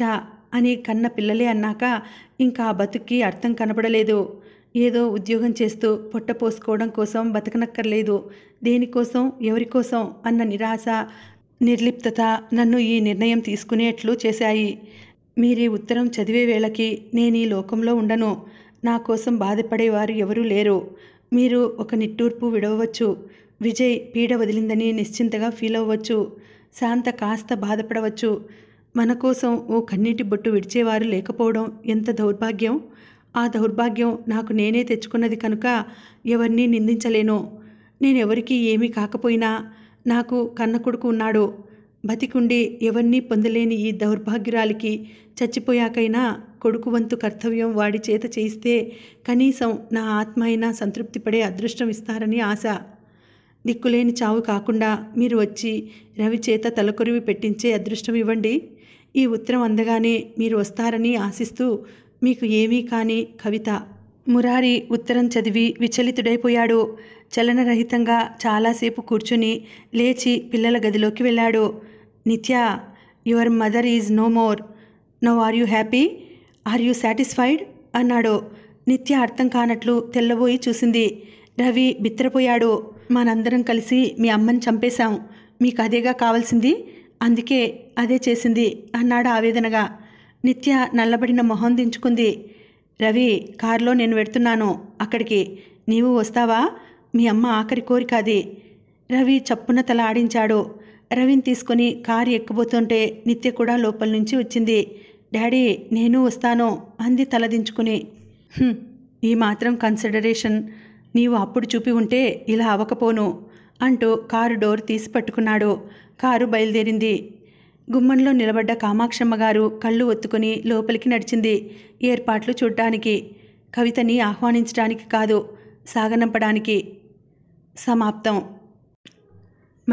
అని కన్న పిల్లలే అన్నాక ఇంకా ఆ బతుక్కి అర్థం కనబడలేదు ఏదో ఉద్యోగం చేస్తూ పొట్ట పోసుకోవడం కోసం బతకనక్కర్లేదు దేనికోసం ఎవరికోసం అన్న నిరాశ నిర్లిప్తత నన్ను ఈ నిర్ణయం తీసుకునేట్లు చేశాయి మీరీ ఉత్తరం చదివే వేళకి నేను ఈ లోకంలో ఉండను నా కోసం బాధపడేవారు ఎవరూ లేరు మీరు ఒక నిట్టూర్పు విడవచ్చు విజయ్ పీడ వదిలిందని నిశ్చింతగా ఫీల్ అవ్వచ్చు శాంత కాస్త బాధపడవచ్చు మన కోసం ఓ కన్నీటి బొట్టు విడిచేవారు లేకపోవడం ఎంత దౌర్భాగ్యం ఆ దౌర్భాగ్యం నాకు నేనే తెచ్చుకున్నది కనుక ఎవరిని నిందించలేను నేనెవరికి ఏమీ కాకపోయినా నాకు కన్న కొడుకు ఉన్నాడు బతికుండి ఎవరినీ పొందలేని ఈ దౌర్భాగ్యురాలికి చచ్చిపోయాకైనా కొడుకు వంతు కర్తవ్యం వాడి చేత చేయిస్తే కనీసం నా ఆత్మ అయినా సంతృప్తి పడే అదృష్టం ఇస్తారని ఆశ దిక్కులేని చావు కాకుండా మీరు వచ్చి రవి చేత తలకొరివి పెట్టించే అదృష్టం ఇవ్వండి ఈ ఉత్తరం అందగానే మీరు వస్తారని ఆశిస్తూ మీకు ఏమీ కాని కవిత మురారి ఉత్తరం చదివి విచలితుడైపోయాడు చలనరహితంగా చాలాసేపు కూర్చుని లేచి పిల్లల గదిలోకి వెళ్ళాడు Nitya your mother is no more no are you happy are you satisfied అన్నాడు నిత్య అర్థం కానట్లు తెల్లబోయి చూసింది రవి బిత్తరపోయాడు మనందరం కలిసి మీ అమ్మని చంపేశాం మీకు అదేగా కావాల్సింది అందుకే అదే చేసింది అన్నాడు ఆవేదనగా నిత్య నల్లబడిన మొహం దించుకుంది రవి కారులో నేను వెడుతున్నాను అక్కడికి నీవు వస్తావా మీ అమ్మ ఆఖరి కోరిక అది రవి చప్పున తల ఆడించాడు రవిని తీసుకుని కారు ఎక్కబోతుంటే నిత్య కూడా లోపల నుంచి వచ్చింది డాడీ నేను వస్తాను అంది తలదించుకుని ఈ మాత్రం కన్సిడరేషన్ నీవు అప్పుడు చూపి ఉంటే ఇలా అవ్వకపోను అంటూ కారు డోర్ తీసి పట్టుకున్నాడు కారు బయలుదేరింది గుమ్మంలో నిలబడ్డ కామాక్షమ్మ గారు కళ్ళు ఒత్తుకుని లోపలికి నడిచింది ఏర్పాట్లు చూడ్డానికి కవితని ఆహ్వానించడానికి కాదు సాగనంపడానికి సమాప్తం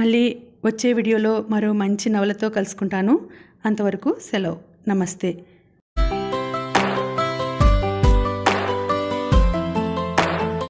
మళ్ళీ వచ్చే వీడియోలో మరో మంచి నవలతో కలుసుకుంటాను అంతవరకు సెలవు నమస్తే